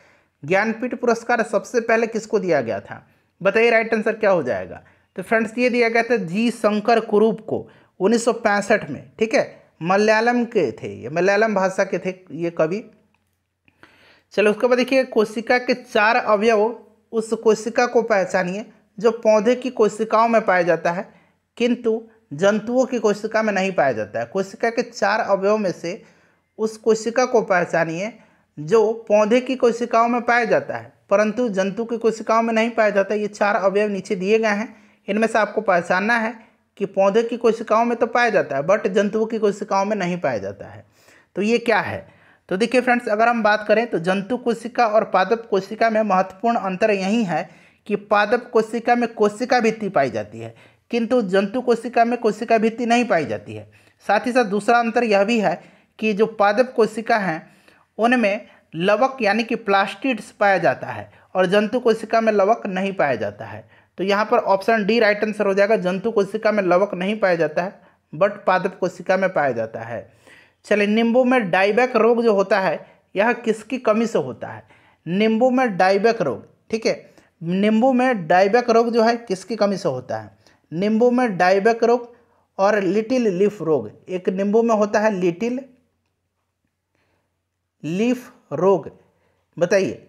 ज्ञानपीठ पुरस्कार सबसे पहले किसको दिया गया था बताइए राइट आंसर क्या हो जाएगा तो फ्रेंड्स ये दिया गया था जी शंकर कुरूप को 1965 में ठीक है मलयालम के थे ये मलयालम भाषा के थे ये कवि चलो उसके बाद देखिए कोशिका के चार अवयव उस कोशिका को पहचानिए जो पौधे की कोशिकाओं में पाया जाता है किंतु जंतुओं की कोशिका में नहीं पाया जाता है कोशिका के चार अवयव में से उस कोशिका को पहचानिए जो पौधे की कोशिकाओं में पाया जाता है परंतु जंतु की कोशिकाओं में नहीं पाया जाता ये चार अवयव नीचे दिए गए हैं इनमें से आपको पहचानना है कि पौधे की कोशिकाओं में तो पाया जाता है बट जंतुओं की कोशिकाओं में नहीं पाया जाता है तो ये क्या है तो देखिए फ्रेंड्स अगर हम बात करें तो जंतु कोशिका और पादप कोशिका में महत्वपूर्ण अंतर यही है कि पादप कोशिका में कोशिका भित्ति पाई जाती है किंतु जंतु कोशिका में कोशिका भित्ति नहीं पाई जाती है साथ ही साथ दूसरा अंतर यह भी है कि जो पादप कोशिका हैं उनमें लवक यानी कि प्लास्टिड्स पाया जाता है और जंतु कोशिका में लवक नहीं पाया जाता है तो यहाँ पर ऑप्शन डी राइट आंसर हो जाएगा जंतु कोशिका में लवक नहीं पाया जाता है बट पादप कोशिका में पाया जाता है चलिए नींबू में डाइबैक रोग जो होता है यह किसकी कमी से होता है नींबू में डाइबैक रोग ठीक है नींबू में डाइबैक रोग जो है किसकी कमी से होता है नींबू में डाइबैक रोग और लिटिल लीफ रोग एक नींबू में होता है लिटिल लीफ रोग बताइए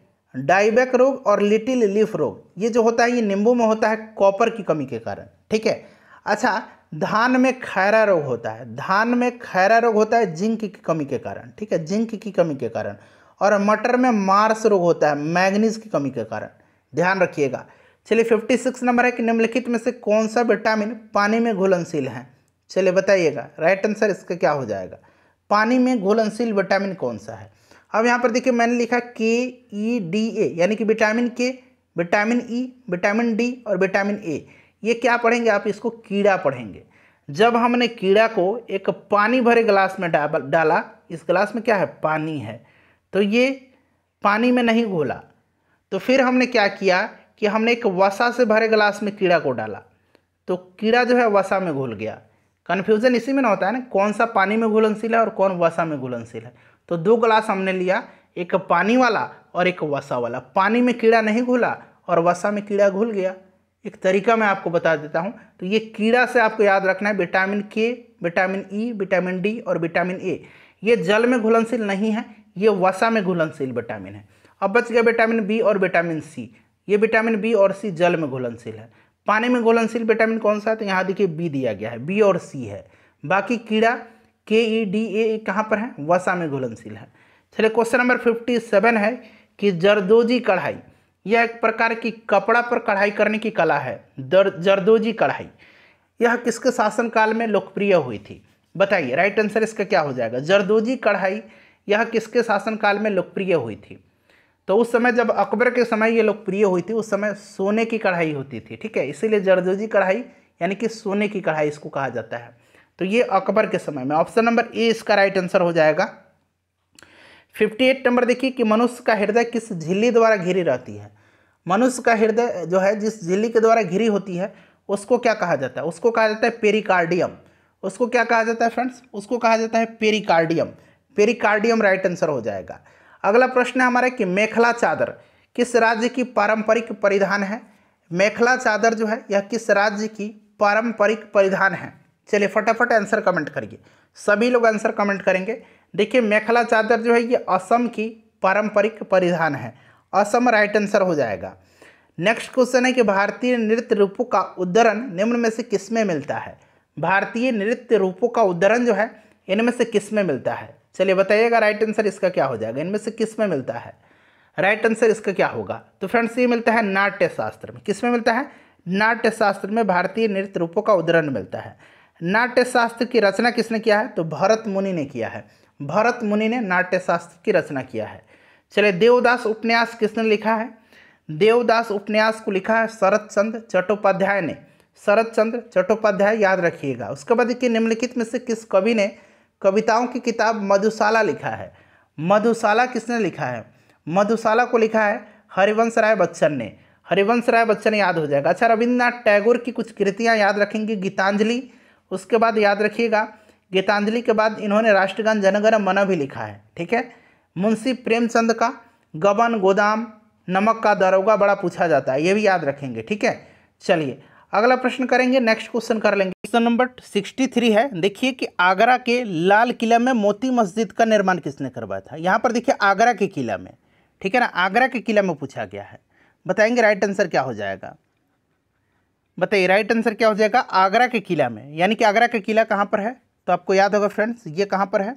डाइबैक रोग और लिटिल लीफ रोग ये जो होता है ये नींबू में होता है कॉपर की कमी के कारण ठीक है अच्छा धान में खैरा रोग होता है धान में खैरा रोग होता है जिंक की कमी के कारण ठीक है जिंक की कमी के कारण और मटर में मार्स रोग होता है मैग्नीज की कमी के कारण ध्यान रखिएगा चलिए फिफ्टी सिक्स नंबर है कि निम्नलिखित में से कौन सा विटामिन पानी में घुलनशील है चलिए बताइएगा राइट आंसर इसका क्या हो जाएगा पानी में घुलनशील विटामिन कौन सा है अब यहाँ पर देखिए मैंने लिखा के ई डी ए यानी कि vitamin K vitamin E e, vitamin D और विटामिन ए ये क्या पढ़ेंगे आप इसको कीड़ा पढ़ेंगे जब हमने कीड़ा को एक पानी भरे गिलास में डाला इस गिलास में क्या है पानी है तो ये पानी में नहीं घोला तो फिर हमने क्या किया कि हमने एक वसा से भरे गिलास में कीड़ा को डाला तो कीड़ा जो है वसा में घुल गया कन्फ्यूज़न इसी में ना होता है ना कौन सा पानी में घुलनशील है और कौन वसा में घुलनशील है तो दो गिलास हमने लिया एक पानी वाला और एक वसा वाला पानी में कीड़ा नहीं घुला और वसा में कीड़ा घुल गया एक तरीका मैं आपको बता देता हूँ तो ये कीड़ा से आपको याद रखना है vitamin K vitamin E e, vitamin D और विटामिन ए ये जल में घुलनशील नहीं है ये वसा में घुलनशील विटामिन है अब बच गया विटामिन बी और विटामिन सी ये विटामिन बी और सी जल में घुलनशील है पानी में घुलनशील विटामिन कौन सा है तो यहाँ देखिए बी दिया गया है बी और सी है बाकी कीड़ा के ई डी ए कहाँ पर है वसा में घुलनशील है चलिए क्वेश्चन नंबर फिफ्टी सेवन है कि जरदोजी कढ़ाई यह एक प्रकार की कपड़ा पर कढ़ाई करने की कला है दर जरदोजी कढ़ाई यह किसके शासनकाल में लोकप्रिय हुई थी बताइए राइट आंसर इसका क्या हो जाएगा जरदोजी कढ़ाई यह किसके शासनकाल में लोकप्रिय हुई थी तो उस समय जब अकबर के समय ये लोकप्रिय हुई थी उस समय सोने की कढ़ाई होती थी ठीक है इसीलिए जरदोजी कढ़ाई यानी कि सोने की कढ़ाई इसको कहा जाता है तो ये अकबर के समय में ऑप्शन नंबर ए इसका राइट आंसर हो जाएगा फिफ्टी एट नंबर देखिए कि मनुष्य का हृदय किस झिल्ली द्वारा घिरी रहती है मनुष्य का हृदय जो है जिस झिल्ली के द्वारा घिरी होती है उसको क्या कहा जाता है उसको कहा जाता है पेरिकार्डियम उसको क्या कहा जाता है फ्रेंड्स उसको कहा जाता है पेरिकार्डियम पेरिकार्डियम राइट आंसर हो जाएगा अगला प्रश्न है हमारा कि मेखला चादर किस राज्य की पारंपरिक परिधान है मेखला चादर जो है यह किस राज्य की पारंपरिक परिधान है चलिए फटाफट आंसर कमेंट करिए सभी लोग आंसर कमेंट करेंगे देखिए मेखला चादर जो है ये असम की पारंपरिक परिधान है असम राइट आंसर हो जाएगा नेक्स्ट क्वेश्चन है कि भारतीय नृत्य रूपों का उद्धरण निम्न में से किस में मिलता है भारतीय नृत्य रूपों का उद्धरण जो है इनमें से किस में मिलता है चलिए बताइएगा राइट आंसर इसका क्या हो जाएगा इनमें से किस में मिलता है राइट आंसर इसका क्या होगा तो फ्रेंड्स ये मिलता है नाट्य शास्त्र में किस में मिलता है नाट्य शास्त्र में भारतीय नृत्य रूपों का उदाहरण मिलता है नाट्य शास्त्र की रचना किसने किया है तो भरत मुनि ने किया है भरत मुनि ने नाट्यशास्त्र की रचना किया है चले देवदास उपन्यास किसने लिखा है देवदास उपन्यास को लिखा है शरत चंद्र चट्टोपाध्याय ने शरत चंद्र चट्टोपाध्याय याद रखिएगा उसके बाद देखिए निम्नलिखित में से किस कवि ने कविताओं की किताब मधुशाला लिखा है मधुशाला किसने लिखा है मधुशाला को लिखा है हरिवंश राय बच्चन ने हरिवंश राय बच्चन याद हो जाएगा अच्छा रविन्द्रनाथ टैगोर की कुछ कृतियाँ याद रखेंगे गीतांजलि उसके बाद याद रखिएगा गीतांजलि के बाद इन्होंने राष्ट्रगान जनगण मन भी लिखा है ठीक है मुंशी प्रेमचंद का गबन गोदाम नमक का दरोगा बड़ा पूछा जाता है ये भी याद रखेंगे ठीक है चलिए अगला प्रश्न करेंगे नेक्स्ट क्वेश्चन कर लेंगे क्वेश्चन नंबर सिक्सटी थ्री है देखिए कि आगरा के लाल किला में मोती मस्जिद का निर्माण किसने करवाया था यहाँ पर देखिए आगरा के किला में ठीक है ना आगरा के किला में पूछा गया है बताएंगे राइट आंसर क्या हो जाएगा बताइए राइट आंसर क्या हो जाएगा आगरा के किला में यानी कि आगरा का किला कहाँ पर है तो आपको याद होगा फ्रेंड्स ये कहाँ पर है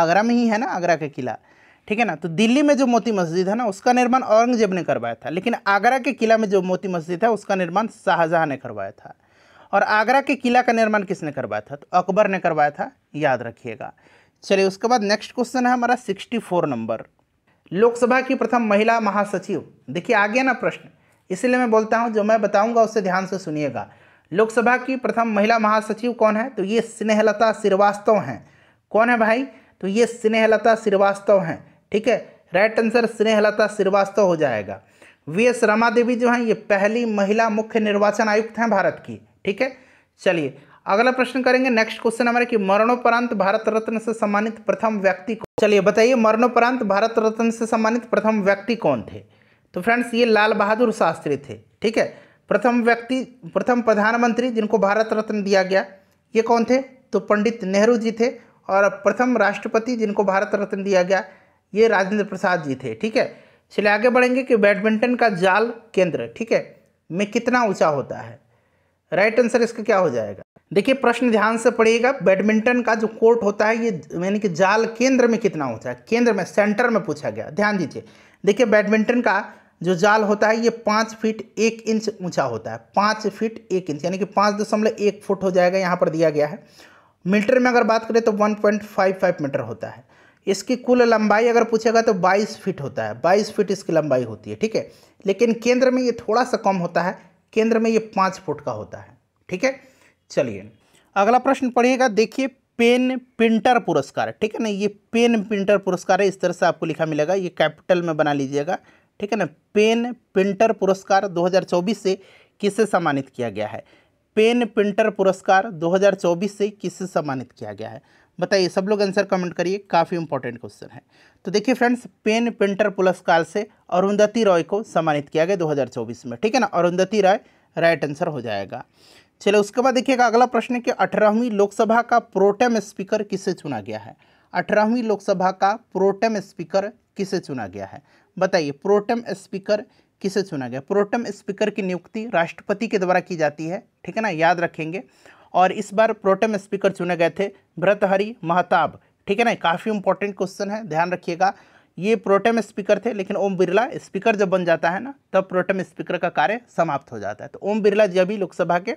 आगरा में ही है ना आगरा का किला ठीक है ना तो दिल्ली में जो मोती मस्जिद है ना उसका निर्माण औरंगजेब ने करवाया था लेकिन आगरा के किला में जो मोती मस्जिद है उसका निर्माण शाहजहाँ ने करवाया था और आगरा के किला का निर्माण किसने करवाया था तो अकबर ने करवाया था याद रखिएगा चलिए उसके बाद नेक्स्ट क्वेश्चन है हमारा सिक्सटी फोर नंबर लोकसभा की प्रथम महिला महासचिव देखिए आ गया ना प्रश्न इसलिए मैं बोलता हूँ जो मैं बताऊँगा उससे ध्यान से सुनिएगा लोकसभा की प्रथम महिला महासचिव कौन है तो ये स्नेहलता श्रीवास्तव हैं कौन है भाई तो ये स्नेहलता श्रीवास्तव हैं ठीक है राइट आंसर स्नेहलता श्रीवास्तव हो जाएगा वी एस रमा देवी जो हैं ये पहली महिला मुख्य निर्वाचन आयुक्त हैं भारत की ठीक है चलिए अगला प्रश्न करेंगे नेक्स्ट क्वेश्चन हमारे कि मरणोपरांत भारत रत्न से सम्मानित प्रथम व्यक्ति को चलिए बताइए मरणोपरांत भारत रत्न से सम्मानित प्रथम व्यक्ति कौन थे तो फ्रेंड्स ये लाल बहादुर शास्त्री थे ठीक है प्रथम व्यक्ति प्रथम प्रधानमंत्री जिनको भारत रत्न दिया गया ये कौन थे तो पंडित नेहरू जी थे और प्रथम राष्ट्रपति जिनको भारत रत्न दिया गया ये राजेंद्र प्रसाद जी थे ठीक है चलिए आगे बढ़ेंगे कि बैडमिंटन का जाल केंद्र ठीक है में कितना ऊंचा होता है राइट आंसर इसका क्या हो जाएगा देखिए प्रश्न ध्यान से पढ़िएगा बैडमिंटन का जो कोर्ट होता है ये यानी कि जाल केंद्र में कितना ऊंचा है केंद्र में सेंटर में पूछा गया ध्यान दीजिए देखिए बैडमिंटन का जो जाल होता है ये पाँच फीट एक इंच ऊंचा होता है पाँच फीट एक इंच यानी कि पाँच दशमलव एक फुट हो जाएगा यहाँ पर दिया गया है मीटर में अगर बात करें तो one point five five metre होता है इसकी कुल लंबाई अगर पूछेगा तो बाईस फीट होता है बाईस फीट इसकी लंबाई होती है ठीक है लेकिन केंद्र में ये थोड़ा सा कम होता है केंद्र में ये पाँच फुट का होता है ठीक है चलिए अगला प्रश्न पढ़िएगा देखिए पेन प्रिंटर पुरस्कार ठीक है ना ये पेन प्रिंटर पुरस्कार है इस तरह से आपको लिखा मिलेगा ये कैपिटल में बना लीजिएगा ठीक है ना पेन प्रिंटर पुरस्कार 2024 से किसे सम्मानित किया गया है पेन प्रिंटर पुरस्कार 2024 से किसे सम्मानित किया गया है बताइए सब लोग आंसर कमेंट करिए काफ़ी इंपॉर्टेंट क्वेश्चन है तो देखिए फ्रेंड्स पेन प्रिंटर पुरस्कार से अरुंधति रॉय को सम्मानित किया गया 2024 में ठीक है ना अरुंधति रॉय राइट आंसर हो जाएगा चलो उसके बाद देखिएगा अगला प्रश्न है कि अठारहवीं लोकसभा का प्रोटेम स्पीकर किसे चुना गया है अठारहवीं लोकसभा का प्रोटेम स्पीकर किसे चुना गया है बताइए प्रोटम स्पीकर किसे चुना गया प्रोटम स्पीकर की नियुक्ति राष्ट्रपति के द्वारा की जाती है ठीक है ना याद रखेंगे और इस बार प्रोटम स्पीकर चुने गए थे भ्रतहरि महताब ठीक है ना काफ़ी इंपॉर्टेंट क्वेश्चन है ध्यान रखिएगा ये प्रोटेम स्पीकर थे लेकिन ओम बिरला स्पीकर जब बन जाता है ना तब प्रोटेम स्पीकर का कार्य समाप्त हो जाता है तो ओम बिरला जब भी लोकसभा के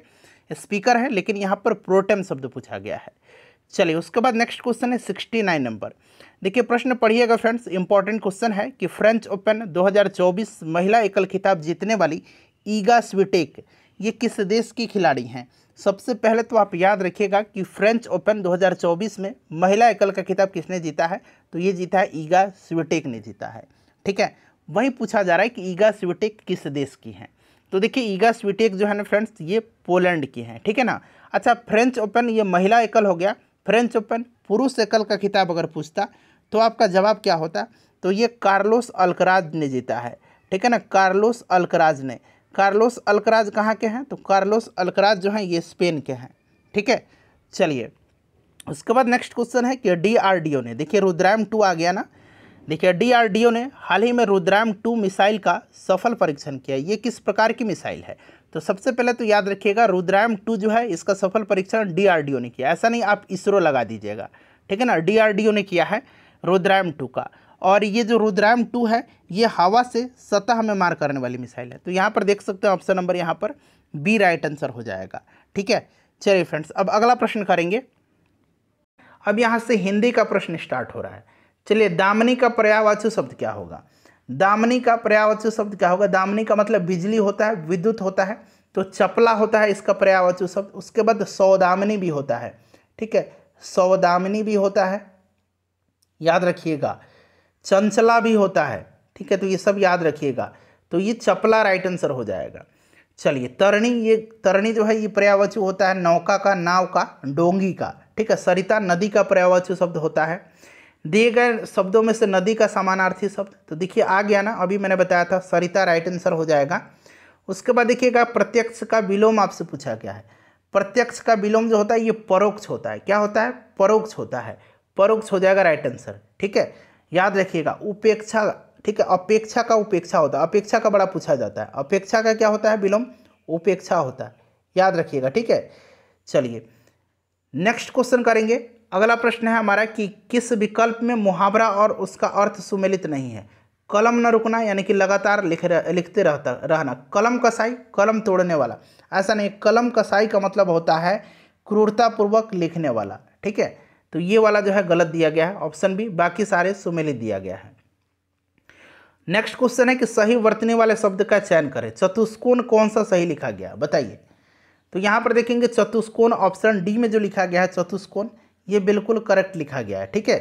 स्पीकर हैं लेकिन यहाँ पर प्रोटेम शब्द पूछा गया है चलिए उसके बाद नेक्स्ट क्वेश्चन है सिक्सटी नाइन नंबर देखिए प्रश्न पढ़िएगा फ्रेंड्स इंपॉर्टेंट क्वेश्चन है कि फ्रेंच ओपन 2024 महिला एकल खिताब जीतने वाली ईगा स्विटेक ये किस देश की खिलाड़ी हैं सबसे पहले तो आप याद रखिएगा कि फ्रेंच ओपन 2024 में महिला एकल का खिताब किसने जीता है तो ये जीता है ईगा स्विटेक ने जीता है ठीक है वहीं पूछा जा रहा है कि ईगा स्विटेक किस देश की हैं तो देखिए ईगा स्विटेक जो है ना फ्रेंड्स ये पोलैंड की हैं ठीक है ना अच्छा फ्रेंच ओपन ये महिला एकल हो गया फ्रेंच ओपन पुरुष एकल का खिताब अगर पूछता तो आपका जवाब क्या होता तो ये कार्लोस अलकराज ने जीता है ठीक है ना कार्लोस अलकराज ने कार्लोस अलकराज कहाँ के हैं तो कार्लोस अलकराज जो हैं ये स्पेन के हैं ठीक है चलिए उसके बाद नेक्स्ट क्वेश्चन है कि डी ने देखिए रुद्रायम टू आ गया ना देखिए डी ने हाल ही में रुद्रायम टू मिसाइल का सफल परीक्षण किया ये किस प्रकार की मिसाइल है तो सबसे पहले तो याद रखिएगा रुद्रायम टू जो है इसका सफल परीक्षण डी ने किया ऐसा नहीं आप इसरो लगा दीजिएगा ठीक है ना डी ने किया है रुद्रायम टू का और ये जो रुद्रायम टू है ये हवा से सतह में मार करने वाली मिसाइल है तो यहाँ पर देख सकते हो ऑप्शन नंबर यहाँ पर बी राइट आंसर हो जाएगा ठीक है चलिए फ्रेंड्स अब अगला प्रश्न करेंगे अब यहाँ से हिंदी का प्रश्न स्टार्ट हो रहा है चलिए दामनी का पर्यावाची शब्द क्या होगा दामनी का पर्यावचु शब्द क्या होगा दामनी का मतलब बिजली होता है विद्युत होता है तो चपला होता है इसका पर्यावचु शब्द उसके बाद सौदामनी भी होता है ठीक है सौदामनी भी होता है याद रखिएगा चंचला भी होता है ठीक है तो ये सब याद रखिएगा तो ये चपला राइट आंसर हो जाएगा चलिए तरणी ये तरणी जो है ये पर्यावचु होता है नौका का नाव का डोंगी का ठीक है सरिता नदी का पर्यावचु शब्द होता है दिए गए शब्दों में से नदी का समानार्थी शब्द तो देखिए आ गया ना अभी मैंने बताया था सरिता राइट आंसर हो जाएगा उसके बाद देखिएगा प्रत्यक्ष का विलोम आपसे पूछा गया है प्रत्यक्ष का विलोम जो होता है ये परोक्ष होता है क्या होता है परोक्ष होता है परोक्ष हो जाएगा राइट आंसर ठीक है याद रखिएगा उपेक्षा ठीक है अपेक्षा का उपेक्षा होता है अपेक्षा का बड़ा पूछा जाता है अपेक्षा का क्या होता है विलोम उपेक्षा होता है याद रखिएगा ठीक है चलिए नेक्स्ट क्वेश्चन करेंगे अगला प्रश्न है हमारा कि किस विकल्प में मुहावरा और उसका अर्थ सुमेलित नहीं है कलम न रुकना यानी कि लगातार लिख रह, लिखते रहता रहना कलम कसाई कलम तोड़ने वाला ऐसा नहीं कलम कसाई का मतलब होता है क्रूरतापूर्वक लिखने वाला ठीक है तो ये वाला जो है गलत दिया गया है ऑप्शन बी बाकी सारे सुमेलित दिया गया है नेक्स्ट क्वेश्चन है कि सही वर्तने वाले शब्द का चयन करें चतुष्कोण कौन सा सही लिखा गया बताइए तो यहाँ पर देखेंगे चतुष्कोण ऑप्शन डी में जो लिखा गया है चतुष्कोण ये बिल्कुल करेक्ट लिखा गया है ठीक है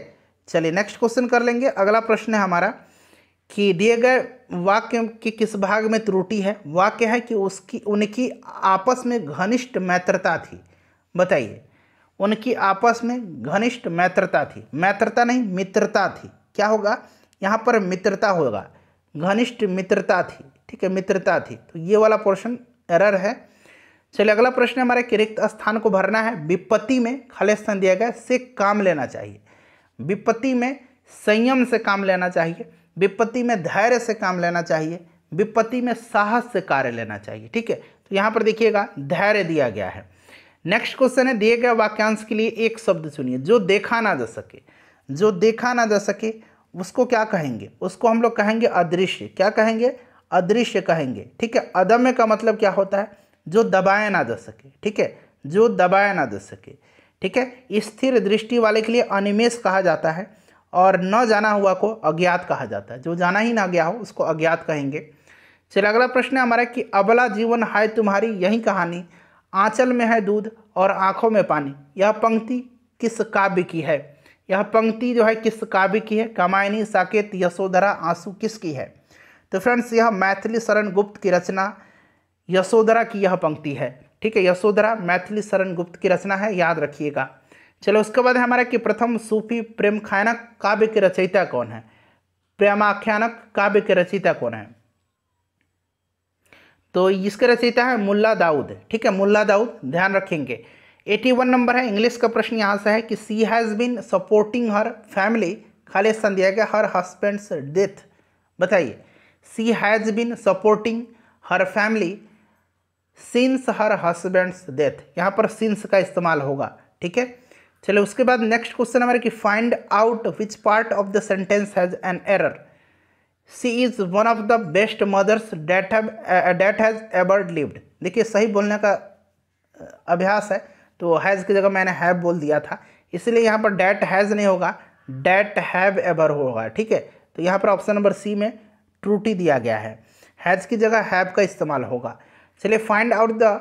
चलिए नेक्स्ट क्वेश्चन कर लेंगे अगला प्रश्न है हमारा कि दिए गए वाक्य के किस भाग में त्रुटि है वाक्य है कि उसकी उनकी आपस में घनिष्ठ मैत्रता थी बताइए उनकी आपस में घनिष्ठ मैत्रता थी मैत्रता नहीं मित्रता थी क्या होगा यहाँ पर मित्रता होगा घनिष्ठ मित्रता थी ठीक है मित्रता थी तो ये वाला पोर्शन एरर है चलिए अगला प्रश्न हमारे रिक्त स्थान को भरना है विपत्ति में खाली स्थान दिया गया से काम लेना चाहिए विपत्ति में संयम से काम लेना चाहिए विपत्ति में धैर्य से काम लेना चाहिए विपत्ति में साहस से कार्य लेना चाहिए ठीक है तो यहाँ पर देखिएगा धैर्य दिया गया है नेक्स्ट क्वेश्चन है दिए गए वाक्यांश के लिए एक शब्द सुनिए जो देखा ना जा सके जो देखा ना जा सके उसको क्या कहेंगे उसको हम लोग कहेंगे अदृश्य क्या कहेंगे अदृश्य कहेंगे ठीक है अदम्य का मतलब क्या होता है जो दबाया ना जा सके ठीक है जो दबाया ना जा सके ठीक है स्थिर दृष्टि वाले के लिए अनिमेष कहा जाता है और न जाना हुआ को अज्ञात कहा जाता है जो जाना ही ना गया हो उसको अज्ञात कहेंगे चलिए अगला प्रश्न है हमारा कि अबला जीवन है तुम्हारी यही कहानी आंचल में है दूध और आँखों में पानी यह पंक्ति किस काव्य की है यह पंक्ति जो है किस काव्य की है कमायनी साकेत यशोधरा आंसू किसकी है तो फ्रेंड्स यह मैथिली शरण गुप्त की रचना यशोधरा की यह पंक्ति है ठीक है यशोधरा मैथिली शरण गुप्त की रचना है याद रखिएगा चलो उसके बाद हमारा कि प्रथम सूफी प्रेम खानक काव्य के रचयिता कौन है प्रेमाख्यानक काव्य के रचयिता कौन है तो इसके रचयिता है मुल्ला दाऊद ठीक है मुल्ला दाऊद ध्यान रखेंगे 81 नंबर है इंग्लिश का प्रश्न यहाँ से है कि she has been supporting her family खाली स्थान दिया गया हर हस्बेंड्स डेथ बताइए she has been supporting her family since her husband's death यहाँ पर सिंस का इस्तेमाल होगा ठीक है चलो उसके बाद नेक्स्ट क्वेश्चन हमारे कि find out which part of the sentence has an error she is one of the best mothers that that has ever lived देखिए सही बोलने का अभ्यास है तो हैज़ की जगह मैंने हैव बोल दिया था इसलिए यहाँ पर डेट हैज़ नहीं होगा डेट हैव एवर होगा ठीक है तो यहाँ पर ऑप्शन नंबर सी में ट्रूटी दिया गया है हैज़ की जगह हैव का इस्तेमाल होगा चलिए फाइंड आउट द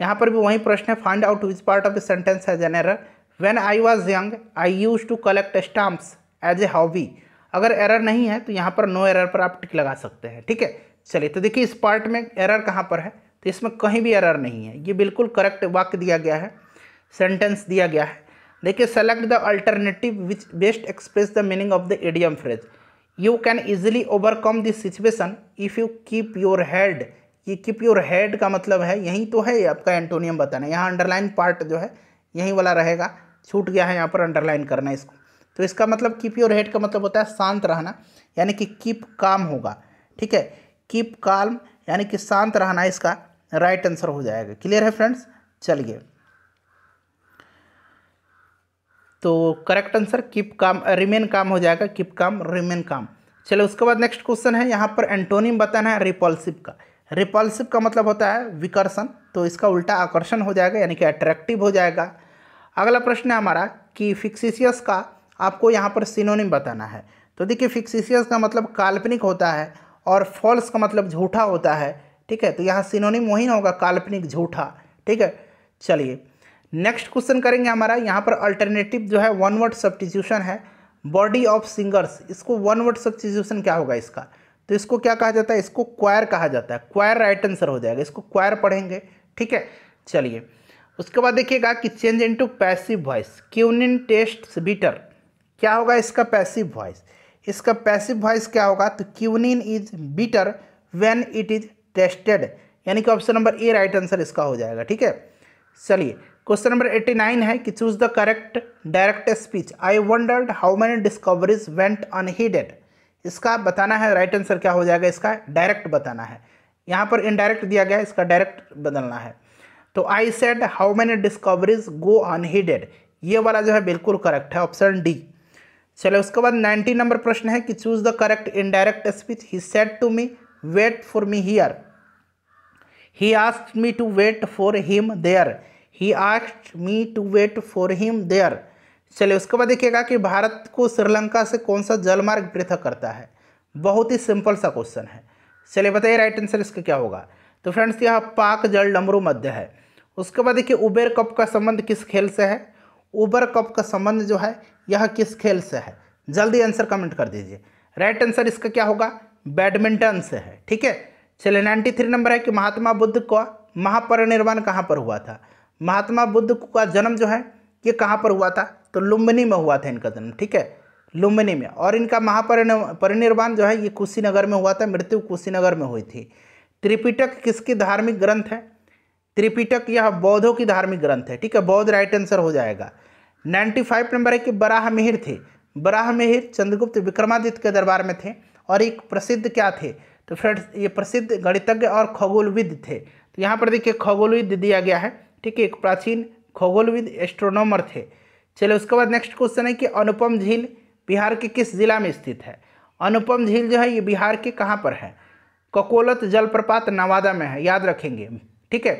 यहाँ पर भी वही प्रश्न है find out which part of the sentence है general when I was young I use to collect stamps as a hobby अगर एरर नहीं है तो यहाँ पर नो एरर पर आप टिक लगा सकते हैं ठीक है चलिए तो देखिए इस पार्ट में एरर कहाँ पर है तो इसमें कहीं भी एरर नहीं है ये बिल्कुल करेक्ट वाक्य दिया गया है सेंटेंस दिया गया है देखिए select the alternative which best express the meaning of the idiom phrase you can easily overcome this situation if you keep your head ये कीप योर हेड का मतलब है यहीं तो है आपका एंटोनियम बताना यहाँ अंडरलाइन पार्ट जो है यहीं वाला रहेगा छूट गया है यहाँ पर अंडरलाइन करना है इसको तो इसका मतलब कीप योर हेड का मतलब होता है शांत रहना यानी कि कीप काम होगा ठीक है कीप काम यानी कि शांत रहना इसका राइट आंसर हो जाएगा क्लियर है फ्रेंड्स चलिए तो correct answer keep calm remain calm हो जाएगा कीप काम रिमेन काम चलो उसके बाद नेक्स्ट क्वेश्चन है यहाँ पर एंटोनियम बताना है रिपल्सिव का रिपल्सिव का मतलब होता है विकर्षण तो इसका उल्टा आकर्षण हो जाएगा यानी कि अट्रैक्टिव हो जाएगा अगला प्रश्न है हमारा कि फिक्सिशियस का आपको यहाँ पर सिनोनिम बताना है तो देखिए फिक्सिशियस का मतलब काल्पनिक होता है और फॉल्स का मतलब झूठा होता है ठीक है तो यहाँ सिनोनिम वही होगा काल्पनिक झूठा ठीक है चलिए नेक्स्ट क्वेश्चन करेंगे हमारा यहाँ पर अल्टरनेटिव जो है वन वर्ड सब्सटीट्यूशन है बॉडी ऑफ सिंगर्स इसको वन वर्ड सब्सटीट्यूशन क्या होगा इसका तो इसको क्या कहा जाता है इसको क्वायर कहा जाता है क्वायर राइट आंसर हो जाएगा इसको क्वायर पढ़ेंगे ठीक है चलिए उसके बाद देखिएगा कि change into passive voice quinine test bitter क्या होगा इसका पैसिव वॉइस इसका पैसिव वॉइस क्या होगा तो quinine is bitter when it is tasted यानी कि option number A right answer इसका हो जाएगा ठीक है चलिए क्वेश्चन नंबर एट्टी नाइन है कि choose the correct direct speech I wondered how many discoveries went unheeded इसका बताना है राइट आंसर क्या हो जाएगा इसका डायरेक्ट बताना है यहाँ पर इनडायरेक्ट दिया गया है इसका डायरेक्ट बदलना है तो I said how many discoveries go unheeded ये वाला जो है बिल्कुल करेक्ट है ऑप्शन डी चलो उसके बाद नाइन्टी नंबर प्रश्न है कि choose the correct indirect speech he said to me wait for me here he asked me to wait for him there he asked me to wait for him there चलिए उसके बाद देखिएगा कि भारत को श्रीलंका से कौन सा जलमार्ग पृथक करता है बहुत ही सिंपल सा क्वेश्चन है चलिए बताइए राइट आंसर इसका क्या होगा तो फ्रेंड्स यह पाक जल डमरू मध्य है उसके बाद देखिए उबेर कप का संबंध किस खेल से है उबर कप का संबंध जो है यह किस खेल से है जल्दी आंसर कमेंट कर दीजिए राइट आंसर इसका क्या होगा बैडमिंटन से है ठीक है चलिए नाइन्टी थ्री नंबर है कि महात्मा बुद्ध का महापरिनिर्वाण कहाँ पर हुआ था महात्मा बुद्ध का जन्म जो है ये कहाँ पर हुआ था तो लुम्बिनी में हुआ था इनका जन्म ठीक है लुम्बिनी में और इनका महापरिण परिनिर्वाण जो है ये कुशीनगर में हुआ था मृत्यु कुशीनगर में हुई थी त्रिपिटक किसकी धार्मिक ग्रंथ है त्रिपिटक यह बौद्धों की धार्मिक ग्रंथ है ठीक है बौद्ध राइट आंसर हो जाएगा नाइन्टी फाइव नंबर है कि बराह मिहिर थे बराह मिहिर चंद्रगुप्त विक्रमादित्य के दरबार में थे और एक प्रसिद्ध क्या थे तो फ्रेंड ये प्रसिद्ध गणितज्ञ और खगोलविद थे तो यहाँ पर देखिए खगोलविद दिया गया है ठीक है एक प्राचीन खगोलविद एस्ट्रोनॉमर थे चलिए उसके बाद नेक्स्ट क्वेश्चन है कि अनुपम झील बिहार के किस जिला में स्थित है अनुपम झील जो है ये बिहार के कहाँ पर है ककोलत जलप्रपात नवादा में है याद रखेंगे ठीक है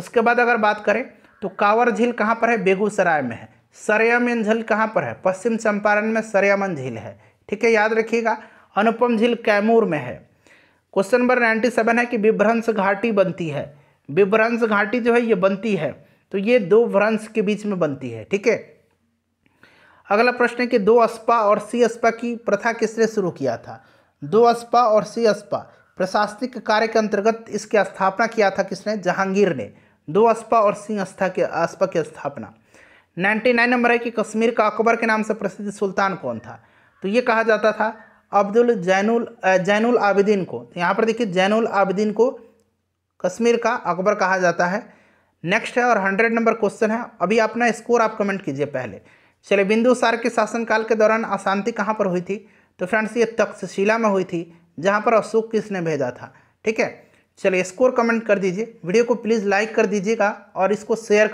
उसके बाद अगर बात करें तो कांवर झील कहाँ पर है बेगूसराय में है सरयामन झील कहाँ पर है पश्चिम चंपारण में सरयामन झील है ठीक है याद रखिएगा अनुपम झील कैमूर में है क्वेश्चन नंबर नाइन्टी सेवन है कि विभ्रंश घाटी बनती है विभ्रंश घाटी जो है ये बनती है तो ये दो भ्रंश के बीच में बनती है ठीक है अगला प्रश्न है कि दो अस्पा और सी अस्पा की प्रथा किसने शुरू किया था दो अस्पा और सी अस्पा प्रशासनिक कार्य के अंतर्गत इसकी स्थापना किया था किसने जहांगीर ने दो अस्पा और सिंह अस्था के अस्पा की स्थापना 99 नंबर है कि कश्मीर का अकबर के नाम से प्रसिद्ध सुल्तान कौन था तो ये कहा जाता था अब्दुल जैनुल जैनुल आबिदीन को तो यहाँ पर देखिए जैनुल आबिदीन को कश्मीर का अकबर कहा जाता है नेक्स्ट है और हंड्रेड नंबर क्वेश्चन है अभी अपना स्कोर आप कमेंट कीजिए पहले चलिए बिंदुसार के शासनकाल के दौरान अशांति कहाँ पर हुई थी तो फ्रेंड्स ये तक्षशिला में हुई थी जहाँ पर अशोक किसने भेजा था ठीक है चलिए स्कोर कमेंट कर दीजिए वीडियो को प्लीज़ लाइक कर दीजिएगा और इसको शेयर कर